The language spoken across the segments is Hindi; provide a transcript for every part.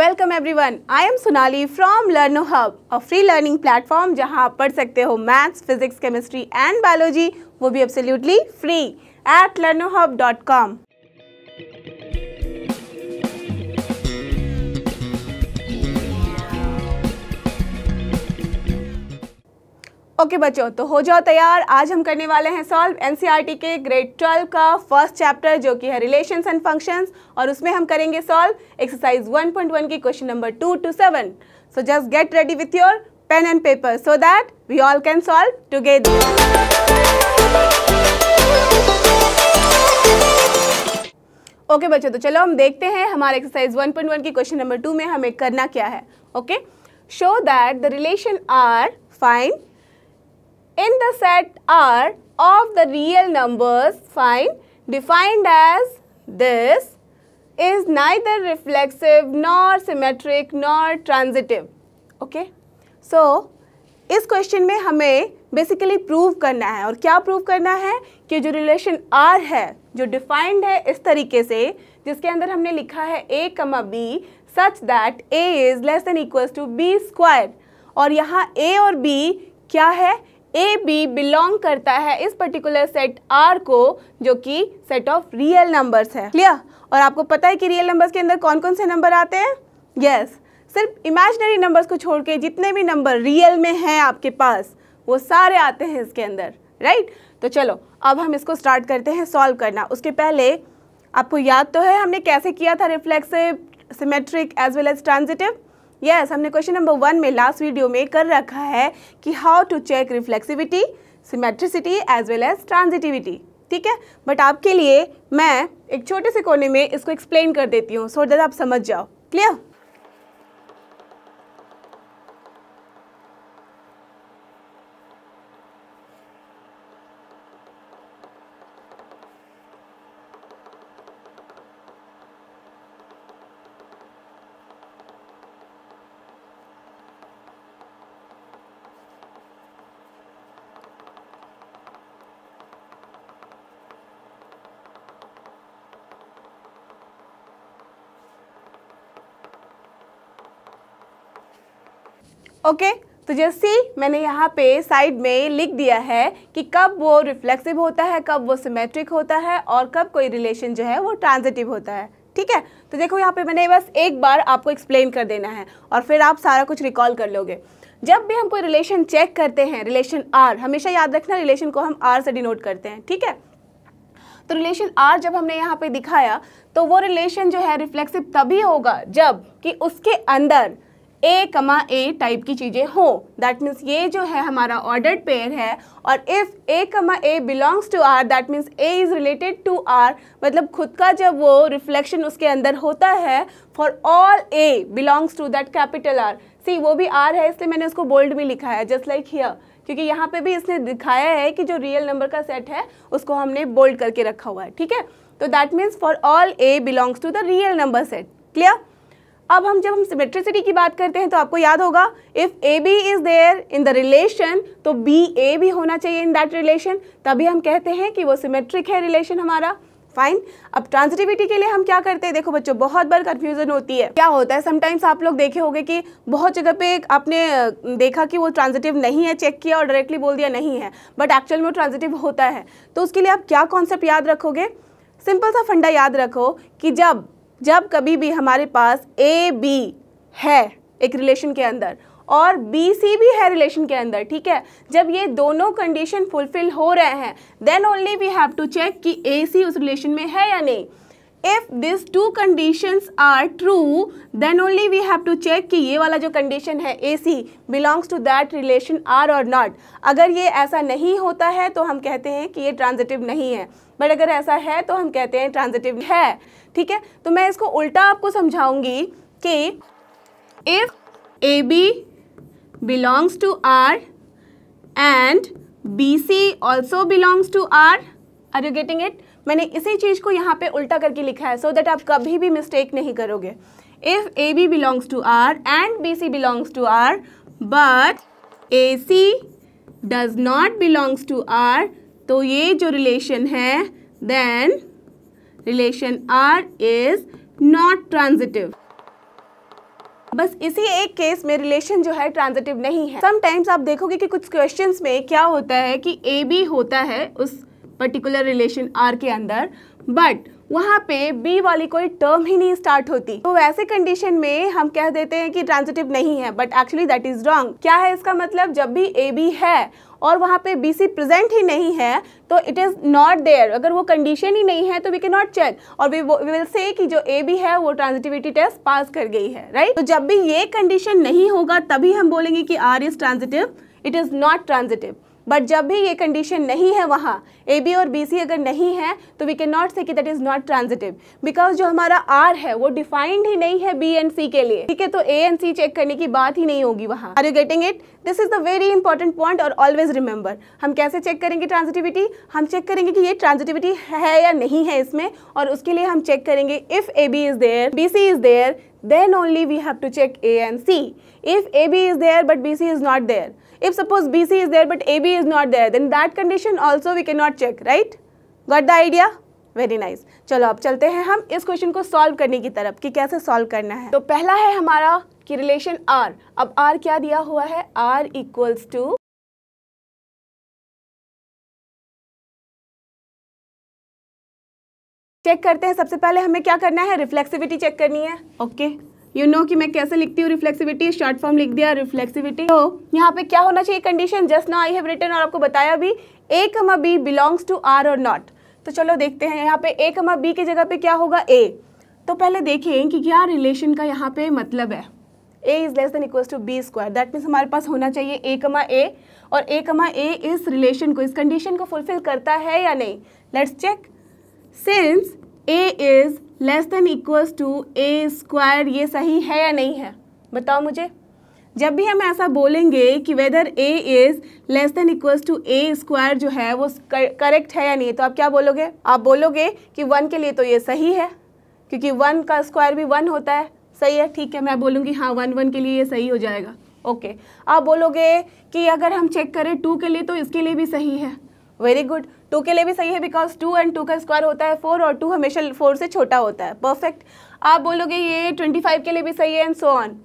Welcome everyone I am Sonali from Learno Hub a free learning platform जहां आप पढ़ सकते हो maths physics chemistry and biology वो भी absolutely free at Learno Hub dot com okay okay बच्चों तो हो जाओ तैयार आज हम करने वाले हैं सॉल्व एनसीईआरटी e के ग्रेड ट्वेल्व का फर्स्ट चैप्टर जो कि है रिलेशंस एंड फंक्शंस और उसमें हम करेंगे सॉल्व एक्सरसाइज 1.1 की question number two to seven so just get ready with your pen and paper so that we all can solve together okay बच्चों तो चलो हम देखते हैं हमारे एक्सरसाइज वन की क्वेश्चन नंबर टू में हमें करना क्या है okay show that the relation R fine in the set R of the real numbers fine defined as this is neither reflexive nor symmetric nor transitive okay so इस क्वेश्चन में हमें बेसिकली प्रूव करना है और क्या प्रूव करना है कि जो रिलेशन आर है जो डिफाइंड है इस तरीके से जिसके अंदर हमने लिखा है A comma B such that A is less than equals to B square और यहाँ ए और बी क्या है ए बी बिलोंग करता है इस पर्टिकुलर सेट आर को जो कि सेट ऑफ रियल नंबर्स है क्लियर और आपको पता है कि रियल नंबर्स के अंदर कौन कौन से नंबर आते हैं यस yes. सिर्फ इमेजनरी नंबर्स को छोड़ के जितने भी नंबर रियल में हैं आपके पास वो सारे आते हैं इसके अंदर राइट right? तो चलो अब हम इसको स्टार्ट करते हैं सॉल्व करना उसके पहले आपको याद तो है हमने कैसे किया था reflexive symmetric as well as transitive yes yes, हमने क्वेश्चन नंबर वन में लास्ट वीडियो में कर रखा है कि how to check reflexivity symmetricity as well as transitivity ठीक है बट आपके लिए मैं एक छोटे से कोने में इसको एक्सप्लेन कर देती हूँ सो so दैट आप समझ जाओ क्लियर ओके तो जैसे मैंने यहाँ पे साइड में लिख दिया है कि कब वो रिफ्लेक्सिव होता है कब वो सिमेट्रिक होता है और कब कोई रिलेशन जो है वो ट्रांजिटिव होता है ठीक है तो देखो यहाँ पे मैंने बस एक बार आपको एक्सप्लेन कर देना है और फिर आप सारा कुछ रिकॉल कर लोगे जब भी हम कोई रिलेशन चेक करते हैं रिलेशन आर हमेशा याद रखना रिलेशन को हम आर से डिनोट करते हैं ठीक है तो रिलेशन आर जब हमने यहाँ पे दिखाया तो वो रिलेशन जो है रिफ्लेक्सिव तभी होगा जब कि उसके अंदर ए कमा ए टाइप की चीज़ें हो दैट मीन्स ये जो है हमारा ऑर्डर्ड पेयर है और if A comma A belongs to R that means A is related to R मतलब खुद का जब वो रिफ्लेक्शन उसके अंदर होता है for all A belongs to that capital R see वो भी आर है इसलिए मैंने उसको बोल्ड भी लिखा है जस्ट लाइक हियर क्योंकि यहाँ पे भी इसने दिखाया है कि जो रियल नंबर का सेट है उसको हमने बोल्ड करके रखा हुआ है ठीक है तो that means for all A belongs to the real number set clear अब हम जब हम सिमेट्रिसिटी की बात करते हैं तो आपको याद होगा if A B is there in the relation तो बी ए भी होना चाहिए इन दैट रिलेशन तभी हम कहते हैं कि वो सिमेट्रिक है रिलेशन हमारा फाइन अब ट्रांजिटिविटी के लिए हम क्या करते हैं देखो बच्चों बहुत बार कन्फ्यूजन होती है क्या होता है समटाइम्स आप लोग देखे होंगे कि बहुत जगह पे आपने देखा कि वो ट्रांजिटिव नहीं है चेक किया और डायरेक्टली बोल दिया नहीं है बट एक्चुअल में वो ट्रांजिटिव होता है तो उसके लिए आप क्या कॉन्सेप्ट याद रखोगे सिंपल सा फंडा याद रखो कि जब जब कभी भी हमारे पास ए बी है एक रिलेशन के अंदर और बी सी भी है रिलेशन के अंदर ठीक है जब ये दोनों कंडीशन फुलफिल हो रहे हैं then only we have to check कि ए सी उस रिलेशन में है या नहीं if this two conditions are true then only we have to check कि ये वाला जो कंडीशन है A C belongs to that relation R और नॉट अगर ये ऐसा नहीं होता है तो हम कहते हैं कि ये ट्रांजिटिव नहीं है बट अगर ऐसा है तो हम कहते हैं ट्रांजिटिव है ठीक है तो मैं इसको उल्टा आपको समझाऊंगी कि if A B to R and B C also belongs to R are you getting it मैंने इसी चीज़ को यहाँ पे उल्टा करके लिखा है सो so दैट आप कभी भी मिस्टेक नहीं करोगे if A B belongs to R and B C belongs to R but A C does not belongs to R तो ये जो रिलेशन है then relation R is not transitive बस इसी एक केस में रिलेशन जो है ट्रांजिटिव नहीं है समटाइम्स आप देखोगे कि कुछ क्वेश्चंस में क्या होता है कि ए बी होता है उस पर्टिकुलर रिलेशन आर के अंदर बट वहाँ पे बी वाली कोई टर्म ही नहीं स्टार्ट होती तो वैसे कंडीशन में हम कह देते हैं कि ट्रांजिटिव नहीं है but actually that is wrong क्या है इसका मतलब जब भी ए बी है और वहाँ पे बी सी प्रेजेंट ही नहीं है तो इट इज़ नॉट देयर अगर वो कंडीशन ही नहीं है तो वी के नॉट चेक और वी विल से कि जो ए बी है वो ट्रांजिटिविटी टेस्ट पास कर गई है राइट तो जब भी ये कंडीशन नहीं होगा तभी हम बोलेंगे कि R is transitive it is not transitive but जब भी ये कंडीशन नहीं है वहाँ ए बी और बी सी अगर नहीं है तो वी कैन नॉट से कि that is not transitive because जो हमारा आर है वो डिफाइंड ही नहीं है बी एंड सी के लिए ठीक है तो ए एंड सी चेक करने की बात ही नहीं होगी वहाँ are you getting it this is the very important point और ऑलवेज रिमेंबर हम कैसे चेक करेंगे ट्रांजिटिविटी हम चेक करेंगे कि ये ट्रांजिटिविटी है या नहीं है इसमें और उसके लिए हम चेक करेंगे if A B is there B C is there then only we have to check A and C if A B is there but B C is not there if suppose BC is there but AB is not there then that condition also we cannot check right got the idea very nice nice. चलो अब चलते हैं हम इस क्वेश्चन को सॉल्व करने की तरफ कि कैसे सॉल्व करना है तो पहला है हमारा कि रिलेशन R अब R क्या दिया हुआ है R इक्वल्स टू चेक करते हैं सबसे पहले हमें क्या करना है रिफ्लेक्सिविटी चेक करनी है okay okay. You you know know कि मैं कैसे लिखती हूँ रिफ्लेक्सिविटी शॉर्ट फॉर्म लिख दिया रिफ्लेक्सिविटी तो यहाँ पे क्या होना चाहिए कंडीशन जस्ट ना आई हैव रिटर्न और आपको बताया भी A comma B belongs to R और नॉट तो चलो देखते हैं यहाँ पे ए कमा बी की जगह पे क्या होगा ए तो पहले देखें कि क्या रिलेशन का यहाँ पे मतलब है A is less than equals to B square that means हमारे पास होना चाहिए ए कमा ए और ए कमा ए इस रिलेशन को इस कंडीशन को फुलफिल करता है या नहीं let's check since A is less than equals to A square ये सही है या नहीं है बताओ मुझे जब भी हम ऐसा बोलेंगे कि whether A is less than equals to A square जो है वो करेक्ट है या नहीं तो आप क्या बोलोगे आप बोलोगे कि वन के लिए तो ये सही है क्योंकि वन का स्क्वायर भी वन होता है सही है ठीक है मैं बोलूँगी हाँ वन वन के लिए ये सही हो जाएगा ओके आप बोलोगे कि अगर हम चेक करें टू के लिए तो इसके लिए भी सही है वेरी गुड टू के लिए भी सही है बिकॉज टू एंड टू का स्क्वायर होता है फोर और टू हमेशा फोर से छोटा होता है परफेक्ट आप बोलोगे ये ट्वेंटी फाइव के लिए भी सही है and so on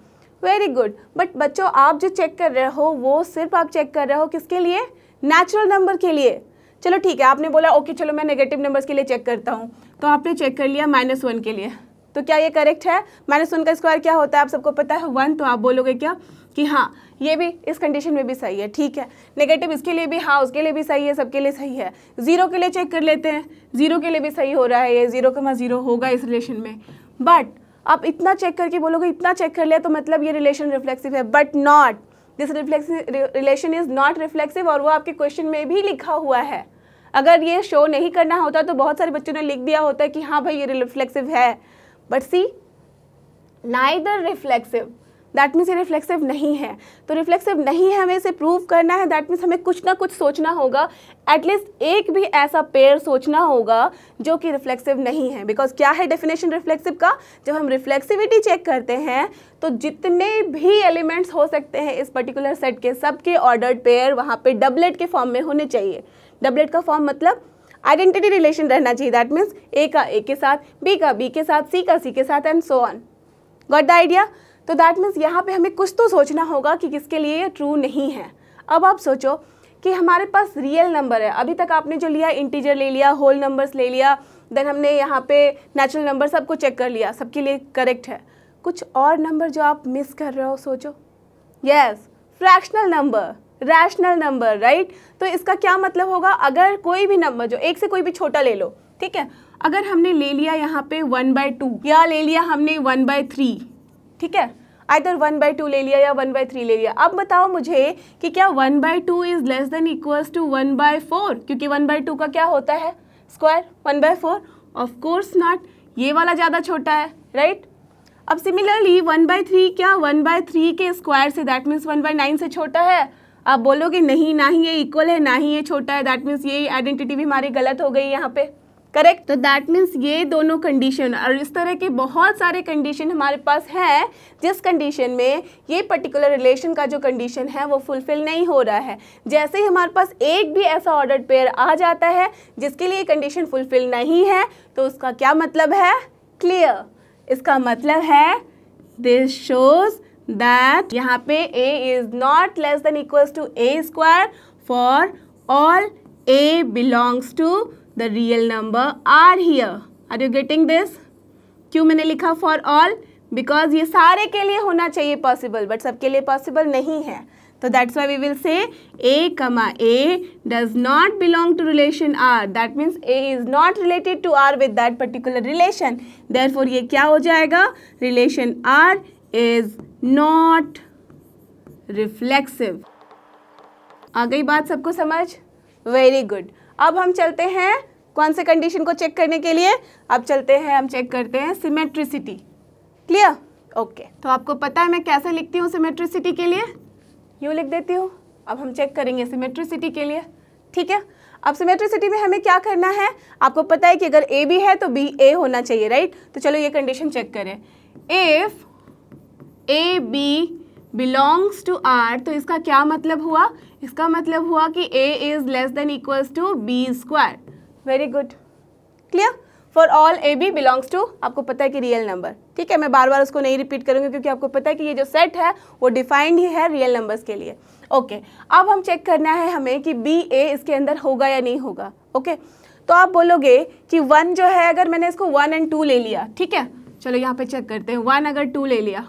very good but बच्चों आप जो चेक कर रहे हो वो सिर्फ आप चेक कर रहे हो किसके लिए नेचुरल नंबर के लिए चलो ठीक है आपने बोला ओके चलो मैं नेगेटिव नंबर्स के लिए चेक करता हूँ तो आपने चेक कर लिया माइनस वन के लिए तो क्या ये करेक्ट है माइनस वन का स्क्वायर क्या होता है आप सबको पता है वन तो आप बोलोगे क्या कि हाँ ये भी इस कंडीशन में भी सही है ठीक है नेगेटिव इसके लिए भी हाँ उसके लिए भी सही है सबके लिए सही है ज़ीरो के लिए चेक कर लेते हैं ज़ीरो के लिए भी सही हो रहा है ये ज़ीरो कमा ज़ीरो होगा इस रिलेशन में बट आप इतना चेक करके बोलोगे इतना चेक कर लिया तो मतलब ये रिलेशन रिफ्लेक्सिव है but not this reflexive relation is not reflexive और वो आपके क्वेश्चन में भी लिखा हुआ है अगर ये शो नहीं करना होता तो बहुत सारे बच्चों ने लिख दिया होता कि हाँ भाई ये रिफ्लेक्सिव है but see neither reflexive that means ये रिफ्लेक्सिव नहीं है तो रिफ्लेक्सिव नहीं है हमें इसे प्रूव करना है दैट मीन्स हमें कुछ ना कुछ सोचना होगा एटलीस्ट एक भी ऐसा पेयर सोचना होगा जो कि रिफ्लेक्सिव नहीं है बिकॉज क्या है डेफिनेशन रिफ्लेक्सिव का जब हम रिफ्लेक्सिविटी चेक करते हैं तो जितने भी एलिमेंट्स हो सकते हैं इस पर्टिकुलर सेट के सबके ऑर्डर्ड पेयर वहाँ पे डबलेट के फॉर्म में होने चाहिए डबलेट का फॉर्म मतलब आइडेंटिटी रिलेशन रहना चाहिए दैट मीन्स ए का ए के साथ बी का बी के साथ सी का सी के साथ and so on got the idea तो दैट मीन्स यहाँ पे हमें कुछ तो सोचना होगा कि किसके लिए ये ट्रू नहीं है अब आप सोचो कि हमारे पास रियल नंबर है अभी तक आपने जो लिया इंटीजर ले लिया होल नंबर्स ले लिया देन हमने यहाँ पे नेचुरल नंबर सबको चेक कर लिया सबके लिए करेक्ट है कुछ और नंबर जो आप मिस कर रहे हो सोचो yes fractional number rational number right तो इसका क्या मतलब होगा अगर कोई भी नंबर जो एक से कोई भी छोटा ले लो ठीक है अगर हमने ले लिया यहाँ पे वन बाय टू या ले लिया हमने वन बाय थ्री ठीक है आइधर वन बाई टू ले लिया या वन बाई थ्री ले लिया अब बताओ मुझे कि क्या one by two is less than equals to one by four क्योंकि वन बाई टू का क्या होता है square one by four of course not ये वाला ज़्यादा छोटा है राइट अब सिमिलरली वन बाई थ्री क्या वन बाय थ्री के स्क्वायर से that means one by nine से छोटा है आप बोलोगे नहीं ना ही ये इक्वल है ना ही ये छोटा है दैट मीन्स ये आइडेंटिटी भी हमारी गलत हो गई यहाँ पे करेक्ट तो दैट मीन्स ये दोनों कंडीशन और इस तरह के बहुत सारे कंडीशन हमारे पास है जिस कंडीशन में ये पर्टिकुलर रिलेशन का जो कंडीशन है वो फुलफिल नहीं हो रहा है जैसे ही हमारे पास एक भी ऐसा ऑर्डर पेयर आ जाता है जिसके लिए कंडीशन फुलफिल नहीं है तो उसका क्या मतलब है क्लियर इसका मतलब है दिस शोज दैट यहाँ पे A is not less than equals to A square for all A belongs to the real number R here are you getting this क्यों मैंने लिखा फॉर ऑल बिकॉज ये सारे के लिए होना चाहिए पॉसिबल बट सबके लिए पॉसिबल नहीं है तो that's why we will say A comma A does not belong to relation R that means A is not related to R with that particular relation therefore ये क्या हो जाएगा relation R is not reflexive आ गई बात सबको समझ वेरी गुड अब हम चलते हैं कौन से कंडीशन को चेक करने के लिए अब चलते हैं हम चेक करते हैं सिमेट्रिसिटी क्लियर ओके तो आपको पता है मैं कैसे लिखती हूँ सिमेट्रिसिटी के लिए यूँ लिख देती हूँ अब हम चेक करेंगे सिमेट्रिसिटी के लिए ठीक है अब सिमेट्रिसिटी में हमें क्या करना है आपको पता है कि अगर ए बी है तो बी ए होना चाहिए राइट तो चलो ये कंडीशन चेक करें if A B belongs to R तो इसका क्या मतलब हुआ इसका मतलब हुआ कि ए is less than equals to B square very good clear for all A B belongs to आपको पता है कि रियल नंबर ठीक है मैं बार बार उसको नहीं रिपीट करूँगी क्योंकि आपको पता है कि ये जो सेट है वो डिफाइंड ही है रियल नंबर्स के लिए ओके okay, अब हम चेक करना है हमें कि बी ए इसके अंदर होगा या नहीं होगा ओके okay? तो आप बोलोगे कि वन जो है अगर मैंने इसको वन एंड टू ले लिया ठीक है चलो यहाँ पे चेक करते हैं वन अगर टू ले लिया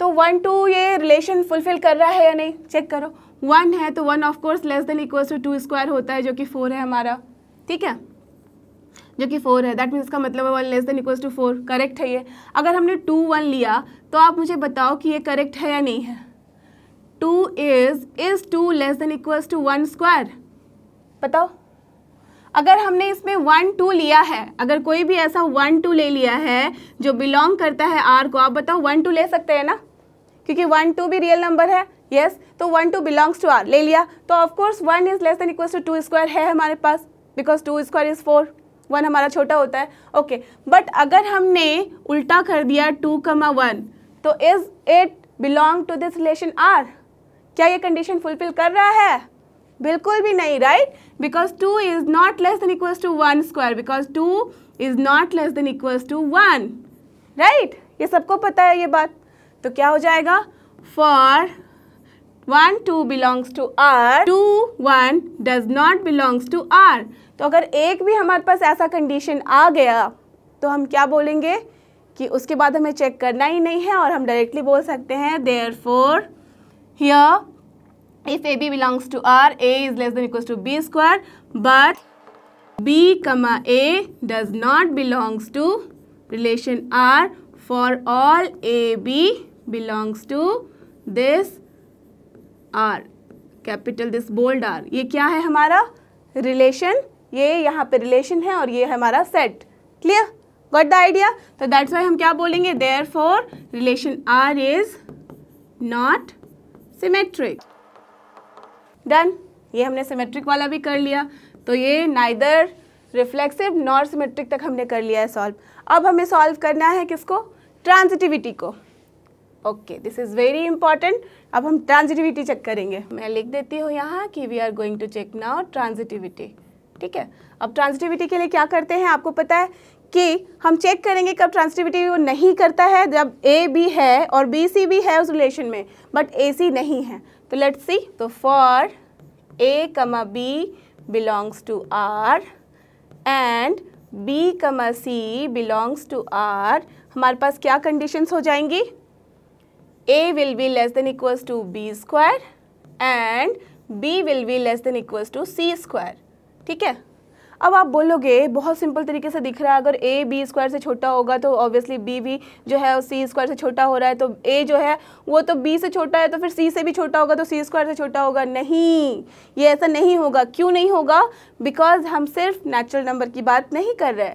तो वन टू ये रिलेशन फुलफिल कर रहा है या नहीं चेक करो वन है तो one of course less than equals to two square होता है जो कि फोर है हमारा ठीक है जो कि फोर है दैट मीन्स का मतलब है one less than equals to four correct है ये अगर हमने टू वन लिया तो आप मुझे बताओ कि ये करेक्ट है या नहीं है two is is two less than equals to one square बताओ अगर हमने इसमें वन टू लिया है अगर कोई भी ऐसा वन टू ले लिया है जो बिलोंग करता है आर को आप बताओ वन टू ले सकते हैं ना क्योंकि वन टू भी रियल नंबर है यस yes? तो one two belongs to R ले लिया तो of course one is less than equal to two square है हमारे पास because two square is four one हमारा छोटा होता है ओके okay. बट अगर हमने उल्टा कर दिया टू कमा वन तो is it belong to this relation R क्या ये कंडीशन फुलफिल कर रहा है बिल्कुल भी नहीं right because two is not less than equal to one square because two is not less than equal to one right ये सबको पता है ये बात तो क्या हो जाएगा for one two belongs to R two one does not belongs to R तो अगर एक भी हमारे पास ऐसा कंडीशन आ गया तो हम क्या बोलेंगे कि उसके बाद हमें चेक करना ही नहीं है और हम डायरेक्टली बोल सकते हैं therefore here if A B belongs to R A is less than equals to B square but B comma A does not belongs to relation R for all A B belongs to this R capital this bold R ये क्या है हमारा रिलेशन ये यहाँ पे रिलेशन है और ये है हमारा set clear got the idea तो दैट्स वाई हम क्या बोलेंगे therefore relation R is not symmetric done ये हमने सिमेट्रिक वाला भी कर लिया तो ये नाइदर रिफ्लेक्सिव नॉर सिमेट्रिक तक हमने कर लिया है सॉल्व अब हमें सॉल्व करना है किसको ट्रांजिटिविटी को okay this is very important अब हम ट्रांजिटिविटी चेक करेंगे मैं लिख देती हूँ यहाँ कि we are going to check now transitivity ठीक है अब ट्रांजिटिविटी के लिए क्या करते हैं आपको पता है कि हम चेक करेंगे कब ट्रांसिटिविटी वो नहीं करता है जब ए बी है और बी सी भी है उस रिलेशन में बट ए सी नहीं है तो लेट सी तो for A comma B belongs to R and B comma C belongs to are हमारे पास क्या कंडीशंस हो जाएंगी a will be less than equals to b square and b will be less than equals to c square ठीक है अब आप बोलोगे बहुत सिंपल तरीके से दिख रहा है अगर ए बी स्क्वायर से छोटा होगा तो ऑब्वियसली बी भी जो है सी स्क्वायर से छोटा हो रहा है तो ए जो है वो तो बी से छोटा है तो फिर सी से भी छोटा होगा तो सी स्क्वायर से छोटा होगा नहीं ये ऐसा नहीं होगा क्यों नहीं होगा बिकॉज हम सिर्फ नेचुरल नंबर की बात नहीं कर रहे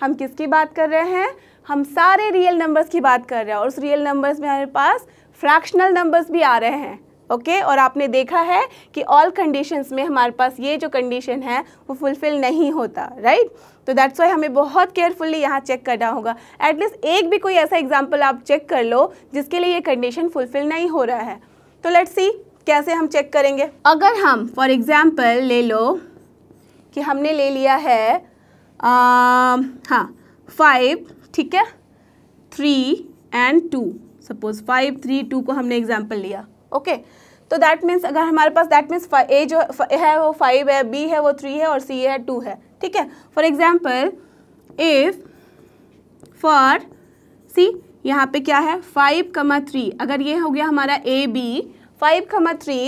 हम किसकी बात कर रहे हैं हम सारे रियल नंबर्स की बात कर रहे हैं और उस रियल नंबर्स में हमारे पास फ्रैक्शनल नंबर्स भी आ रहे हैं ओके okay? और आपने देखा है कि ऑल कंडीशंस में हमारे पास ये जो कंडीशन है वो फुलफ़िल नहीं होता राइट तो दैट्स वाई हमें बहुत केयरफुली यहाँ चेक करना होगा एटलीस्ट एक भी कोई ऐसा एग्जाम्पल आप चेक कर लो जिसके लिए ये कंडीशन फुलफ़िल नहीं हो रहा है तो लेट्स सी कैसे हम चेक करेंगे अगर हम फॉर एग्ज़ाम्पल ले लो कि हमने ले लिया है आ, हाँ फाइव ठीक है three and two suppose five three two को हमने एग्जाम्पल लिया ओके okay? तो दैट मीन्स अगर हमारे पास दैट मीन्स ए जो है वो फाइव है बी है वो थ्री है और सी है टू है ठीक है for example if for C यहाँ पे क्या है फाइव कमा थ्री अगर ये हो गया हमारा A B five comma three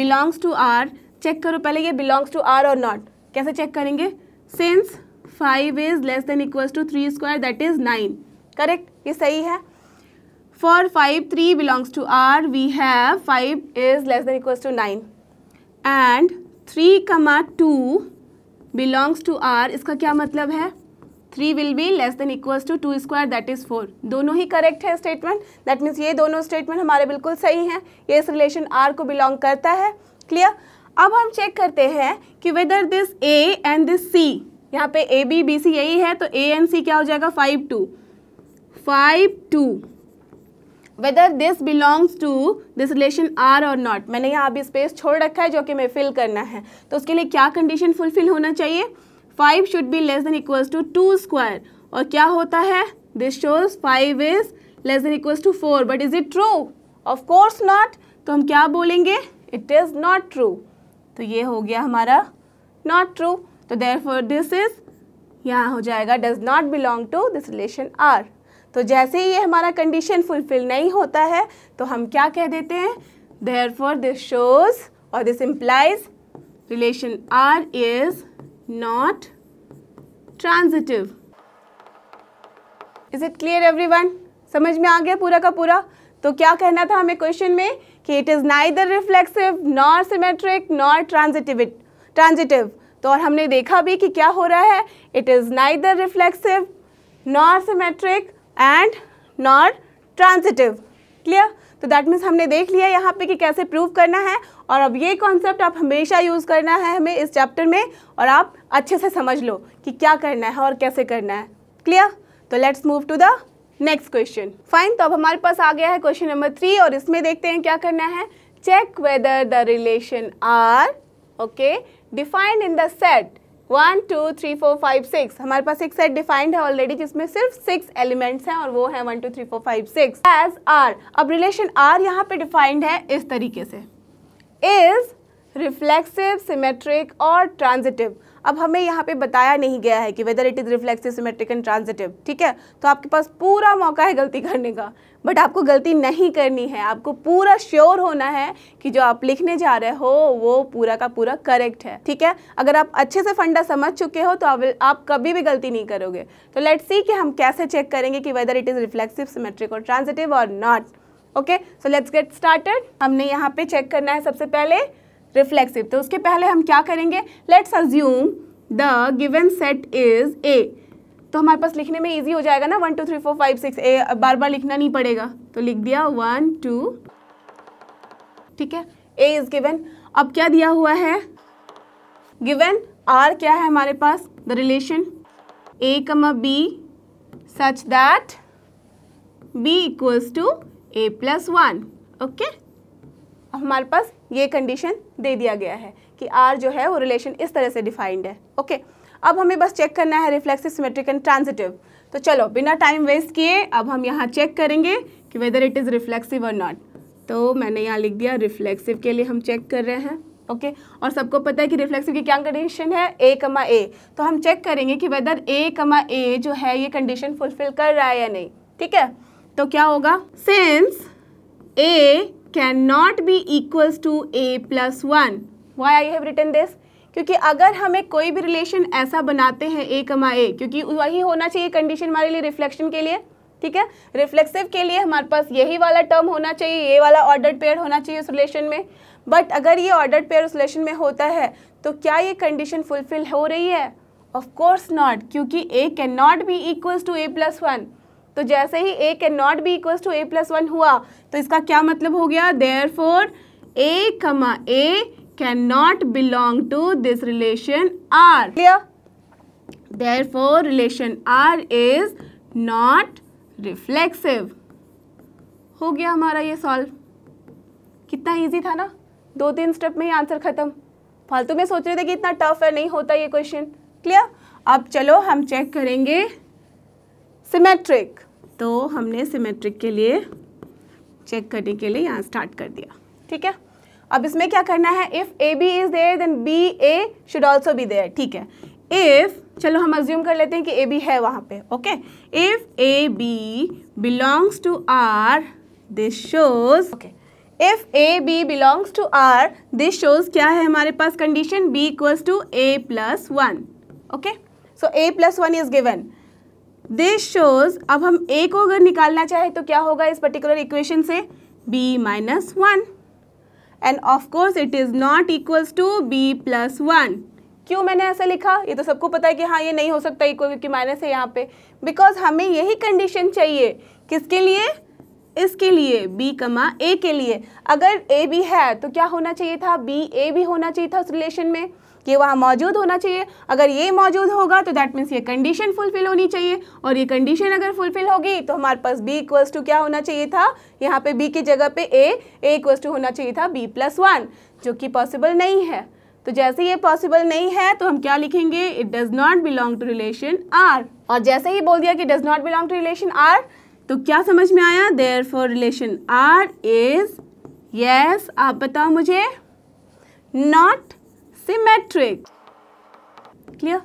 belongs to R check करो पहले ये बिलोंग्स टू आर और नॉट कैसे चेक करेंगे since five is less than equal to three square that is nine correct ये सही है for five three belongs to R we have five is less than equal to nine and three comma two belongs to R इसका क्या मतलब है three will be less than equals to two square that is four दोनों ही करेक्ट है स्टेटमेंट दैट मीन्स ये दोनों स्टेटमेंट हमारे बिल्कुल सही हैं ये इस रिलेशन आर को बिलोंग करता है क्लियर अब हम चेक करते हैं कि whether this A and this C यहाँ पे ए बी बी सी यही है तो ए एन सी क्या हो जाएगा five two five two whether this belongs to this relation R और नॉट मैंने यहाँ अभी स्पेस छोड़ रखा है जो कि मैं फिल करना है तो उसके लिए क्या कंडीशन फुलफिल होना चाहिए five should be less than equals to two square और क्या होता है this shows five is less than equals to four but is it true of course not तो हम क्या बोलेंगे इट इज़ नॉट ट्रू तो ये हो गया हमारा नॉट ट्रू तो देर फोर दिस इज यहाँ हो जाएगा does not belong to this relation R तो जैसे ही ये हमारा कंडीशन फुलफिल नहीं होता है तो हम क्या कह देते हैं देयर फॉर दिस शोज और this implies relation R is not transitive is it clear everyone समझ में आ गया पूरा का पूरा तो क्या कहना था हमें क्वेश्चन में कि it is neither reflexive nor symmetric nor transitive transitive तो और हमने देखा भी कि क्या हो रहा है it is neither reflexive nor symmetric and nor transitive clear तो दैट मीन्स हमने देख लिया यहाँ पे कि कैसे प्रूव करना है और अब ये कॉन्सेप्ट आप हमेशा यूज़ करना है हमें इस चैप्टर में और आप अच्छे से समझ लो कि क्या करना है और कैसे करना है क्लियर तो let's move to the next question fine तो अब हमारे पास आ गया है क्वेश्चन नंबर थ्री और इसमें देखते हैं क्या करना है check whether the relation R okay defined in the set one two three four five six हमारे पास एक सेट डिफाइंड है ऑलरेडी जिसमें सिर्फ सिक्स एलिमेंट्स हैं और वो है one two three four five six as R अब रिलेशन आर यहाँ पे डिफाइंड है इस तरीके से इज रिफ्लेक्सिव सिमेट्रिक और ट्रांजिटिव अब हमें यहाँ पे बताया नहीं गया है कि whether it is reflexive symmetric and transitive ठीक है तो आपके पास पूरा मौका है गलती करने का बट आपको गलती नहीं करनी है आपको पूरा श्योर होना है कि जो आप लिखने जा रहे हो वो पूरा का पूरा करेक्ट है ठीक है अगर आप अच्छे से फंडा समझ चुके हो तो आप, आप कभी भी गलती नहीं करोगे तो लेट्स सी कि हम कैसे चेक करेंगे कि whether it is reflexive symmetric और ट्रांजिटिव और not okay so let's get started हमने यहाँ पे चेक करना है सबसे पहले रिफ्लेक्सिव तो उसके पहले हम क्या करेंगे let's assume the given set is A तो हमारे पास लिखने में इजी हो जाएगा ना one two three four five six A बार बार लिखना नहीं पड़ेगा तो लिख दिया वन टू ठीक है ए इज़ गिवन अब क्या दिया हुआ है गिवन आर क्या है हमारे पास the relation A comma B such that B equals to A plus one okay हमारे पास ये कंडीशन दे दिया गया है कि आर जो है वो रिलेशन इस तरह से डिफाइंड है ओके okay. अब हमें बस चेक करना है रिफ्लेक्सिव सिमेट्रिक एंड ट्रांजिटिव तो चलो बिना टाइम वेस्ट किए अब हम यहाँ चेक करेंगे कि वेदर इट इज़ रिफ्लेक्सिव और नॉट तो मैंने यहाँ लिख दिया रिफ्लेक्सिव के लिए हम चेक कर रहे हैं ओके okay? और सबको पता है कि रिफ्लेक्सिव की क्या कंडीशन है ए कमा ए तो हम चेक करेंगे कि वेदर ए कमा ए जो है ये कंडीशन फुलफिल कर रहा है या नहीं ठीक है तो क्या होगा since A can not be equals to A plus one why I have return this क्योंकि अगर हमें कोई भी रिलेशन ऐसा बनाते हैं ए कमा ए क्योंकि वही होना चाहिए कंडीशन हमारे लिए रिफ्लेक्शन के लिए ठीक है रिफ्लेक्सिव के लिए हमारे पास यही वाला टर्म होना चाहिए ये वाला ऑर्डर पेयर होना चाहिए उस रिलेशन में बट अगर ये ऑर्डर पेयर उस रिलेशन में होता है तो क्या ये कंडीशन फुलफिल हो रही है ऑफ कोर्स नॉट क्योंकि A can not be equals to A plus one तो जैसे ही A can not be equals to A plus one हुआ तो इसका क्या मतलब हो गया there therefore A comma A can not belong to this relation R clear therefore relation R is not reflexive हो गया हमारा ये सॉल्व कितना इजी था ना दो तीन स्टेप में ही आंसर खत्म फालतू में सोच रहे थे कि इतना टफ है नहीं होता ये क्वेश्चन क्लियर अब चलो हम चेक करेंगे सिमेट्रिक तो हमने सिमेट्रिक के लिए चेक करने के लिए यहाँ स्टार्ट कर दिया ठीक है अब इसमें क्या करना है if A B is there then B A should also be there ठीक है इफ़ चलो हम अज्यूम कर लेते हैं कि ए बी है वहाँ पे okay if A B belongs to R this shows okay if A B belongs to R this shows क्या है हमारे पास condition B equals to A plus one okay so A plus one is given this shows अब हम ए को अगर निकालना चाहे तो क्या होगा इस पर्टिकुलर इक्वेशन से B minus one and of course it is not equals to B plus one क्यों मैंने ऐसा लिखा ये तो सबको पता है कि हाँ ये नहीं हो सकता इक्वल क्योंकि माइनस है यहाँ पे बिकॉज हमें यही कंडीशन चाहिए किसके लिए इसके लिए b कमा ए के लिए अगर a b है तो क्या होना चाहिए था b a भी होना चाहिए था उस रिलेशन में कि वहाँ मौजूद होना चाहिए अगर ये मौजूद होगा तो दैट मीन्स ये कंडीशन फुलफिल होनी चाहिए और ये कंडीशन अगर फुलफिल होगी तो हमारे पास बी इक्वल्स टू क्या होना चाहिए था यहाँ पे बी की जगह पे ए ए इक्वल्स टू होना चाहिए था बी प्लस वन जो कि पॉसिबल नहीं है तो जैसे ये पॉसिबल नहीं है तो हम क्या लिखेंगे it does not belong to relation R और जैसे ही बोल दिया कि does not belong to relation R तो क्या समझ में आया therefore relation R is yes आप बताओ मुझे नॉट सिमेट्रिक क्लियर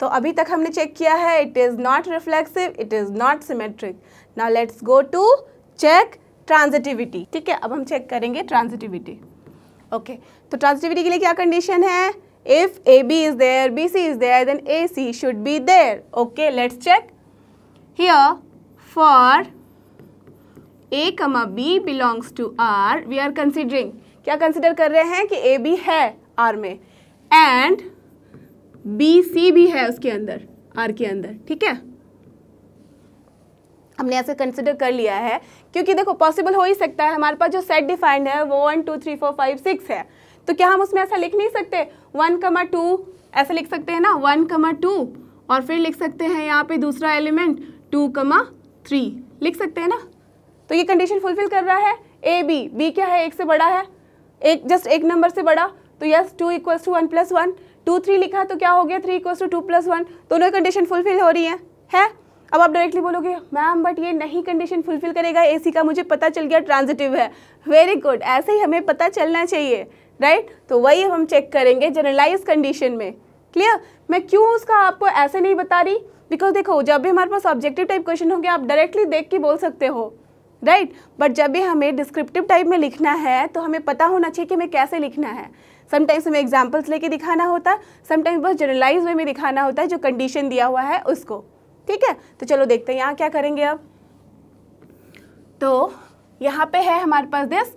तो अभी तक हमने चेक किया है it is not reflexive it is not symmetric now let's go to check transitivity ठीक है अब हम चेक करेंगे ट्रांजिटिविटी ओके okay. तो ट्रांजिटिविटी के लिए क्या कंडीशन है if A B is there B C is there then A C should be there okay let's check here for A comma B belongs to R we are considering क्या कंसिडर कर रहे हैं कि ए बी है आर में एंड बी सी भी है उसके अंदर आर के अंदर ठीक है हमने ऐसे कंसिडर कर लिया है क्योंकि देखो पॉसिबल हो ही सकता है हमारे पास जो सेट डिफाइंड है वो one two three four five six है तो क्या हम उसमें ऐसा लिख नहीं सकते वन कमा टू ऐसे लिख सकते हैं ना वन कमा टू और फिर लिख सकते हैं यहाँ पे दूसरा एलिमेंट टू कमा थ्री लिख सकते हैं ना तो ये कंडीशन फुलफिल कर रहा है ए बी बी क्या है एक से बड़ा है एक जस्ट एक नंबर से बड़ा तो yes two equals to one plus one two three लिखा तो क्या हो गया three equals to two plus one दोनों कंडीशन फुलफिल हो रही है, है? अब आप डायरेक्टली बोलोगे मैम बट ये नहीं कंडीशन फुलफिल करेगा एसी का मुझे पता चल गया ट्रांजिटिव है वेरी गुड ऐसे ही हमें पता चलना चाहिए राइट right? तो वही हम चेक करेंगे जनरलाइज कंडीशन में क्लियर मैं क्यों उसका आपको ऐसे नहीं बता रही बिकॉज देखो जब भी हमारे पास ऑब्जेक्टिव टाइप क्वेश्चन होंगे आप डायरेक्टली देख के बोल सकते हो राइट right? बट जब भी हमें डिस्क्रिप्टिव टाइप में लिखना है तो हमें पता होना चाहिए कि हमें कैसे लिखना है समटाइम्स हमें एग्जाम्पल्स लेके दिखाना होता है समटाइम्स बहुत जनरलाइज वे में दिखाना होता है जो कंडीशन दिया हुआ है उसको ठीक है तो चलो देखते हैं यहाँ क्या करेंगे अब तो यहाँ पे है हमारे पास दिस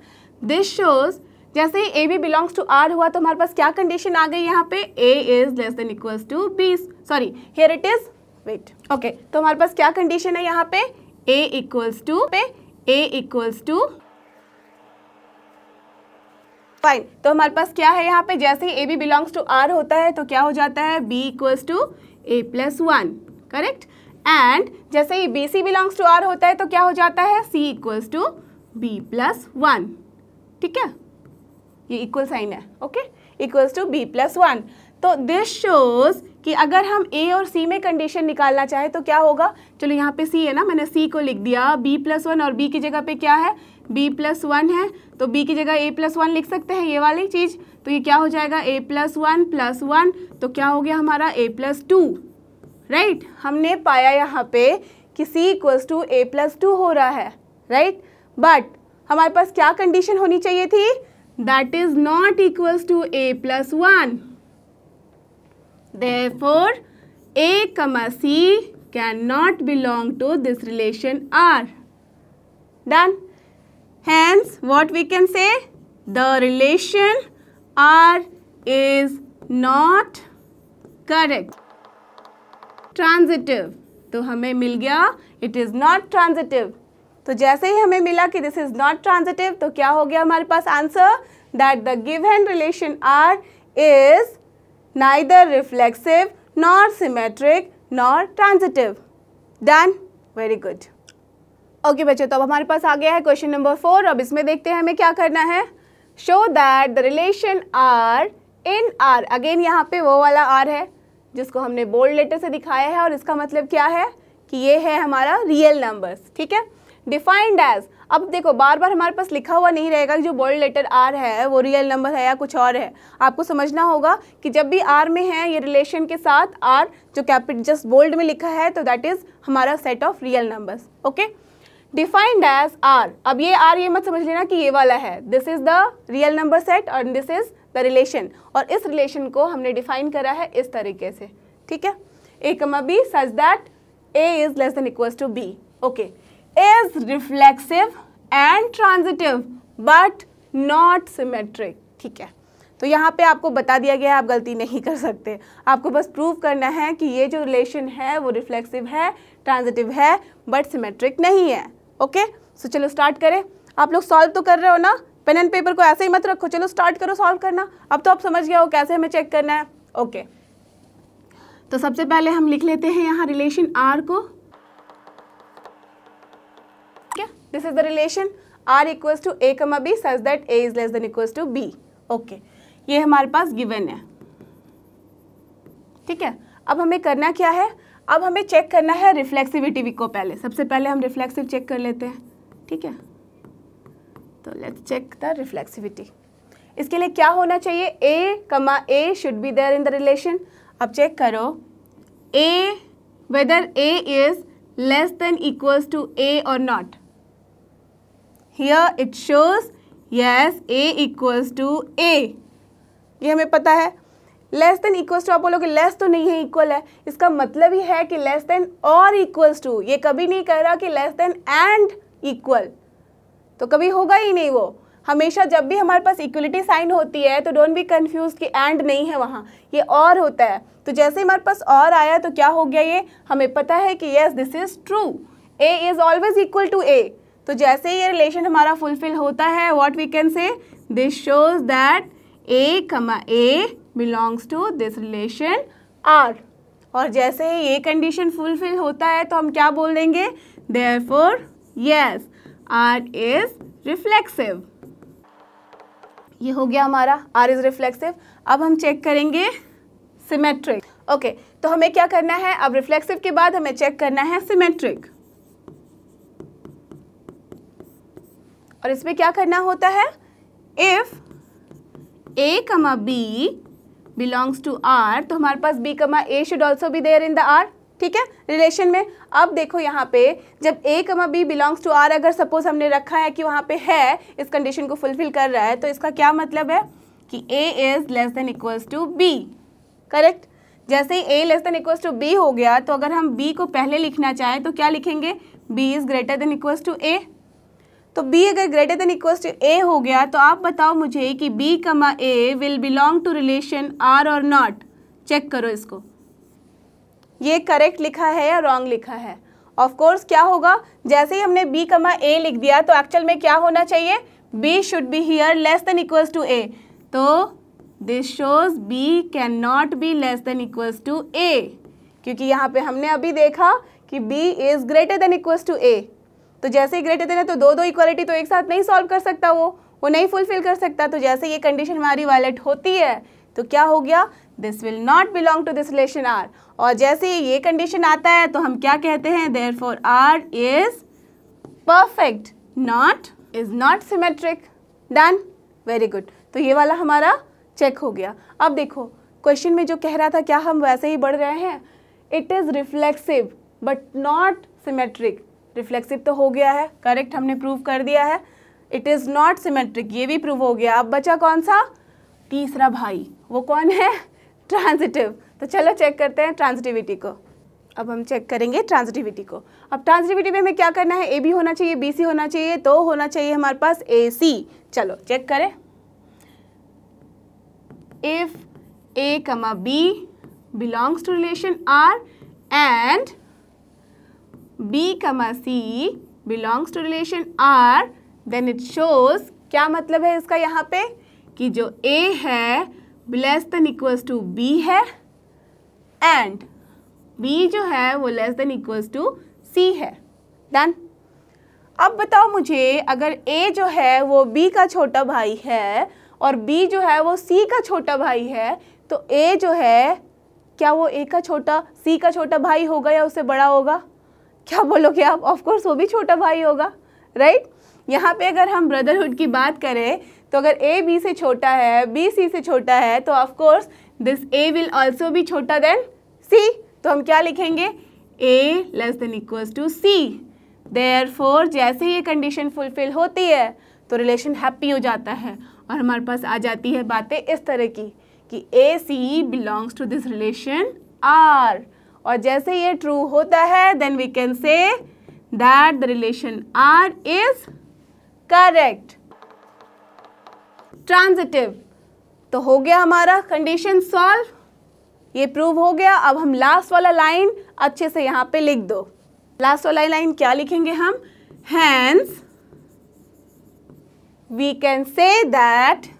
दिस शोज़ जैसे ही A B belongs to R हुआ तो हमारे पास क्या कंडीशन आ गई यहाँ पे A is less than equals to B sorry here it is wait okay तो हमारे पास क्या कंडीशन है यहाँ पे ए इक्वल्स टू पे ए इक्वल्स टू फाइन तो हमारे पास क्या है यहाँ पे जैसे ही A B belongs to R होता है तो क्या हो जाता है B equals to A plus one correct and जैसे ही B C belongs to R होता है तो क्या हो जाता है C equals to B plus one ठीक है ये इक्वल साइन है okay equals to B plus one तो दिस शोज़ कि अगर हम ए और सी में कंडीशन निकालना चाहें तो क्या होगा चलो यहाँ पे सी है ना मैंने सी को लिख दिया बी प्लस वन और बी की जगह पे क्या है बी प्लस वन है तो बी की जगह ए प्लस वन लिख सकते हैं ये वाली चीज़ तो ये क्या हो जाएगा A plus one plus one तो क्या हो गया हमारा ए प्लस टू राइट हमने पाया यहाँ पे कि C equals to A plus two हो रहा है राइट right? बट हमारे पास क्या कंडीशन होनी चाहिए थी that is not equals to A plus one for A comma C can not belong to this relation R done Hence, what we can say? The relation R is not correct. Transitive. तो हमें मिल गया it is not transitive. So, जैसे ही हमें मिला कि this is not transitive, तो क्या हो गया हमारे पास answer? That the given relation R is neither reflexive nor symmetric nor transitive. Done? Very good. Okay okay, बच्चे तो अब हमारे पास आ गया है क्वेश्चन नंबर फोर अब इसमें देखते हैं हमें क्या करना है show that the relation R in R again यहाँ पे वो वाला आर है जिसको हमने बोल्ड लेटर से दिखाया है और इसका मतलब क्या है कि ये है हमारा रियल नंबर्स ठीक है डिफाइंड एज अब देखो बार बार हमारे पास लिखा हुआ नहीं रहेगा कि जो बोल्ड लेटर आर है वो रियल नंबर है या कुछ और है आपको समझना होगा कि जब भी आर में है ये रिलेशन के साथ आर जो कैपिट जस्ट बोल्ड में लिखा है तो दैट इज़ हमारा set of real numbers okay defined as R अब ये आर ये मत समझ लेना कि ये वाला है this is the real number set और दिस इज द रिलेशन और इस रिलेशन को हमने डिफाइन करा है इस तरीके से ठीक है A comma B such that A is less than equal to B okay is reflexive and transitive but not symmetric ठीक है तो यहाँ पे आपको बता दिया गया है आप गलती नहीं कर सकते आपको बस प्रूव करना है कि ये जो रिलेशन है वो रिफ्लेक्सिव है ट्रांजिटिव है बट सिमेट्रिक नहीं है ओके सो चलो स्टार्ट करें आप लोग सॉल्व तो कर रहे हो ना पेन एंड पेपर को ऐसे ही मत रखो चलो स्टार्ट करो सॉल्व करना अब तो आप समझ गया हो कैसे हमें चेक करना है ओके तो सबसे पहले हम लिख लेते हैं यहाँ रिलेशन आर को this is the relation R equals to A comma B such that A is less than equals to B okay ये हमारे पास गिवन है ठीक है अब हमें करना क्या है अब हमें चेक करना है रिफ्लेक्सिविटी को पहले सबसे पहले हम रिफ्लेक्सिव चेक कर लेते हैं ठीक है तो लेट्स चेक द रिफ्लेक्सिविटी इसके लिए क्या होना चाहिए A comma A should be there in the relation अब चेक करो A whether A is less than equals to A और not here it shows yes A equals to A ये हमें पता है लेस देन इक्वल्स टू आप बोलोगे लेस तो नहीं है इक्वल है इसका मतलब ही है कि लेस देन और इक्वल्स टू ये कभी नहीं कह रहा कि लेस देन एंड इक्वल तो कभी होगा ही नहीं वो हमेशा जब भी हमारे पास इक्वलिटी साइन होती है तो डोंट बी कन्फ्यूज कि एंड नहीं है वहाँ ये और होता है तो जैसे हमारे पास और आया तो क्या हो गया ये हमें पता है कि yes this is true A is always equal to A तो जैसे ये रिलेशन हमारा फुलफिल होता है what we can say this shows that A comma A belongs to this relation R और जैसे ये कंडीशन फुलफिल होता है तो हम क्या बोल देंगे therefore yes R is reflexive ये हो गया हमारा आर इज़ रिफ्लेक्सिव अब हम चेक करेंगे सिमेट्रिक ओके okay, तो हमें क्या करना है अब रिफ्लेक्सिव के बाद हमें चेक करना है सिमेट्रिक और इसमें क्या करना होता है if A comma B belongs to R तो हमारे पास B comma A should also be there in the R ठीक है रिलेशन में अब देखो यहाँ पे जब A comma B belongs to R अगर सपोज हमने रखा है कि वहाँ पे है इस कंडीशन को फुलफिल कर रहा है तो इसका क्या मतलब है कि A is less than equals to B correct जैसे ही A less than equals to B हो गया तो अगर हम बी को पहले लिखना चाहें तो क्या लिखेंगे B is greater than equals to A तो बी अगर greater than equal to A हो गया तो आप बताओ मुझे कि B comma A will belong to relation R और नॉट चेक करो इसको ये करेक्ट लिखा है या रॉन्ग लिखा है ऑफ कोर्स क्या होगा जैसे ही हमने बी कमा ए लिख दिया तो एक्चुअल में क्या होना चाहिए B should be here less than equals to A तो this shows B can not be less than equals to A क्योंकि यहाँ पे हमने अभी देखा कि B is greater than equals to A तो जैसे ही ग्रेटर देन है तो दो दो इक्वालिटी तो एक साथ नहीं सॉल्व कर सकता वो वो नहीं फुलफिल कर सकता तो जैसे ये कंडीशन हमारी वायलेट होती है तो क्या हो गया this will not belong to this relation R और जैसे ही ये कंडीशन आता है तो हम क्या कहते हैं therefore R is perfect not is not symmetric done very good तो ये वाला हमारा चेक हो गया अब देखो क्वेश्चन में जो कह रहा था क्या हम वैसे ही बढ़ रहे हैं it is reflexive but not symmetric reflexive तो हो गया है करेक्ट हमने प्रूव कर दिया है इट इज़ नॉट सिमेट्रिक ये भी प्रूव हो गया अब बचा कौन सा तीसरा भाई वो कौन है ट्रांजिटिव तो चलो चेक करते हैं ट्रांजिटिविटी को अब हम चेक करेंगे ट्रांजिटिविटी को अब ट्रांजिटिविटी में हमें क्या करना है ए बी होना चाहिए बी सी होना चाहिए तो होना चाहिए हमारे पास ए सी चलो चेक करें if A comma B belongs to relation R and B comma C belongs to relation R then it shows क्या मतलब है इसका यहाँ पे कि जो A है less than equals to B है एंड B जो है वो less than equals to C है डन अब बताओ मुझे अगर A जो है वो B का छोटा भाई है और B जो है वो C का छोटा भाई है तो A जो है क्या वो A का छोटा C का छोटा भाई होगा या उससे बड़ा होगा क्या बोलोगे आप ऑफकोर्स वो भी छोटा भाई होगा राइट right? यहाँ पे अगर हम ब्रदरहुड की बात करें तो अगर ए बी से छोटा है बी सी से छोटा है तो of course this A will also भी छोटा देन सी तो हम क्या लिखेंगे A less than equals to C therefore जैसे ये कंडीशन फुलफिल होती है तो रिलेशन हैप्पी हो जाता है और हमारे पास आ जाती है बातें इस तरह की कि ए सी belongs to this relation R और जैसे ये ट्रू होता है then we can say that the relation R is correct transitive तो हो गया हमारा कंडीशन सॉल्व ये प्रूव हो गया अब हम लास्ट वाला लाइन अच्छे से यहां पे लिख दो लास्ट वाला लाइन क्या लिखेंगे हम hence we can say that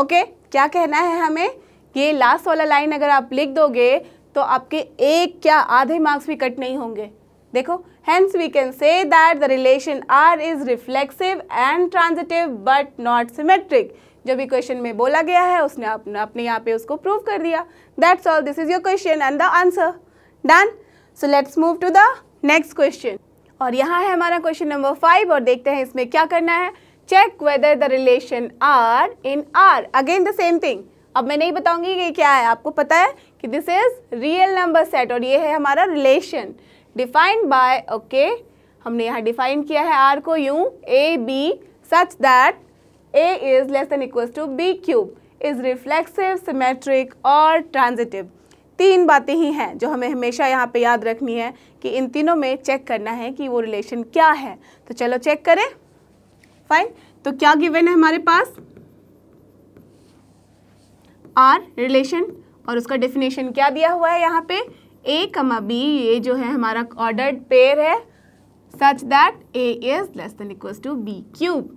okay क्या कहना है हमें कि लास्ट वाला लाइन अगर आप लिख दोगे तो आपके एक क्या आधे मार्क्स भी कट नहीं होंगे देखो hence we can say that the relation R is reflexive and transitive but not symmetric जो भी क्वेश्चन में बोला गया है उसने अपने अपने यहाँ पे उसको प्रूव कर दिया that's all this is your question and the answer done so let's move to the next question और यहाँ है हमारा क्वेश्चन नंबर फाइव और देखते हैं इसमें क्या करना है check whether the relation R in R again the same thing अब मैं नहीं बताऊंगी कि क्या है आपको पता है कि this is real number set और ये है हमारा रिलेशन डिफाइंड बाय ओके हमने यहाँ डिफाइन किया है आर को you a b such that A is less than equals to b cube is reflexive symmetric और ट्रांजिटिव तीन बातें ही हैं जो हमें हमेशा यहाँ पे याद रखनी है कि इन तीनों में चेक करना है कि वो रिलेशन क्या है तो चलो चेक करें फाइन तो क्या गिवन है हमारे पास आर रिलेशन और उसका डेफिनेशन क्या दिया हुआ है यहाँ पे ए कमा बी ये जो है हमारा ऑर्डर्ड पेयर है such that A is less than equal to b cube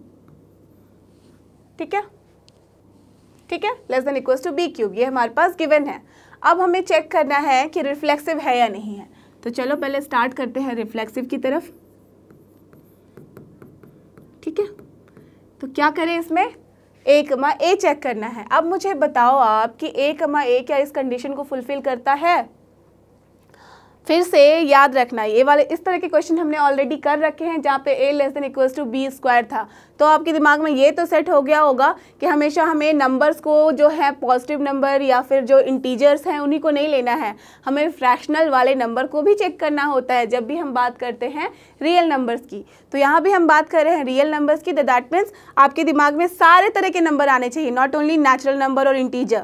ठीक है ठीक है less than equal to b cube ये हमारे पास गिवन है अब हमें चेक करना है कि रिफ्लेक्सिव है या नहीं है तो चलो पहले स्टार्ट करते हैं रिफ्लेक्सिव की तरफ ठीक है तो क्या करें इसमें ए कमा ए चेक करना है अब मुझे बताओ आप कि ए कमा ए क्या इस कंडीशन को फुलफ़िल करता है फिर से याद रखना ये वाले इस तरह के क्वेश्चन हमने ऑलरेडी कर रखे हैं जहाँ पे a less than equal to B square था तो आपके दिमाग में ये तो सेट हो गया होगा कि हमेशा हमें नंबर्स को जो है पॉजिटिव नंबर या फिर जो इंटीजर्स हैं उन्हीं को नहीं लेना है हमें फ्रैक्शनल वाले नंबर को भी चेक करना होता है जब भी हम बात करते हैं रियल नंबर्स की तो यहाँ भी हम बात कर रहे हैं रियल नंबर्स की दैट तो मीन्स आपके दिमाग में सारे तरह के नंबर आने चाहिए नॉट ओनली नेचुरल नंबर और इंटीजर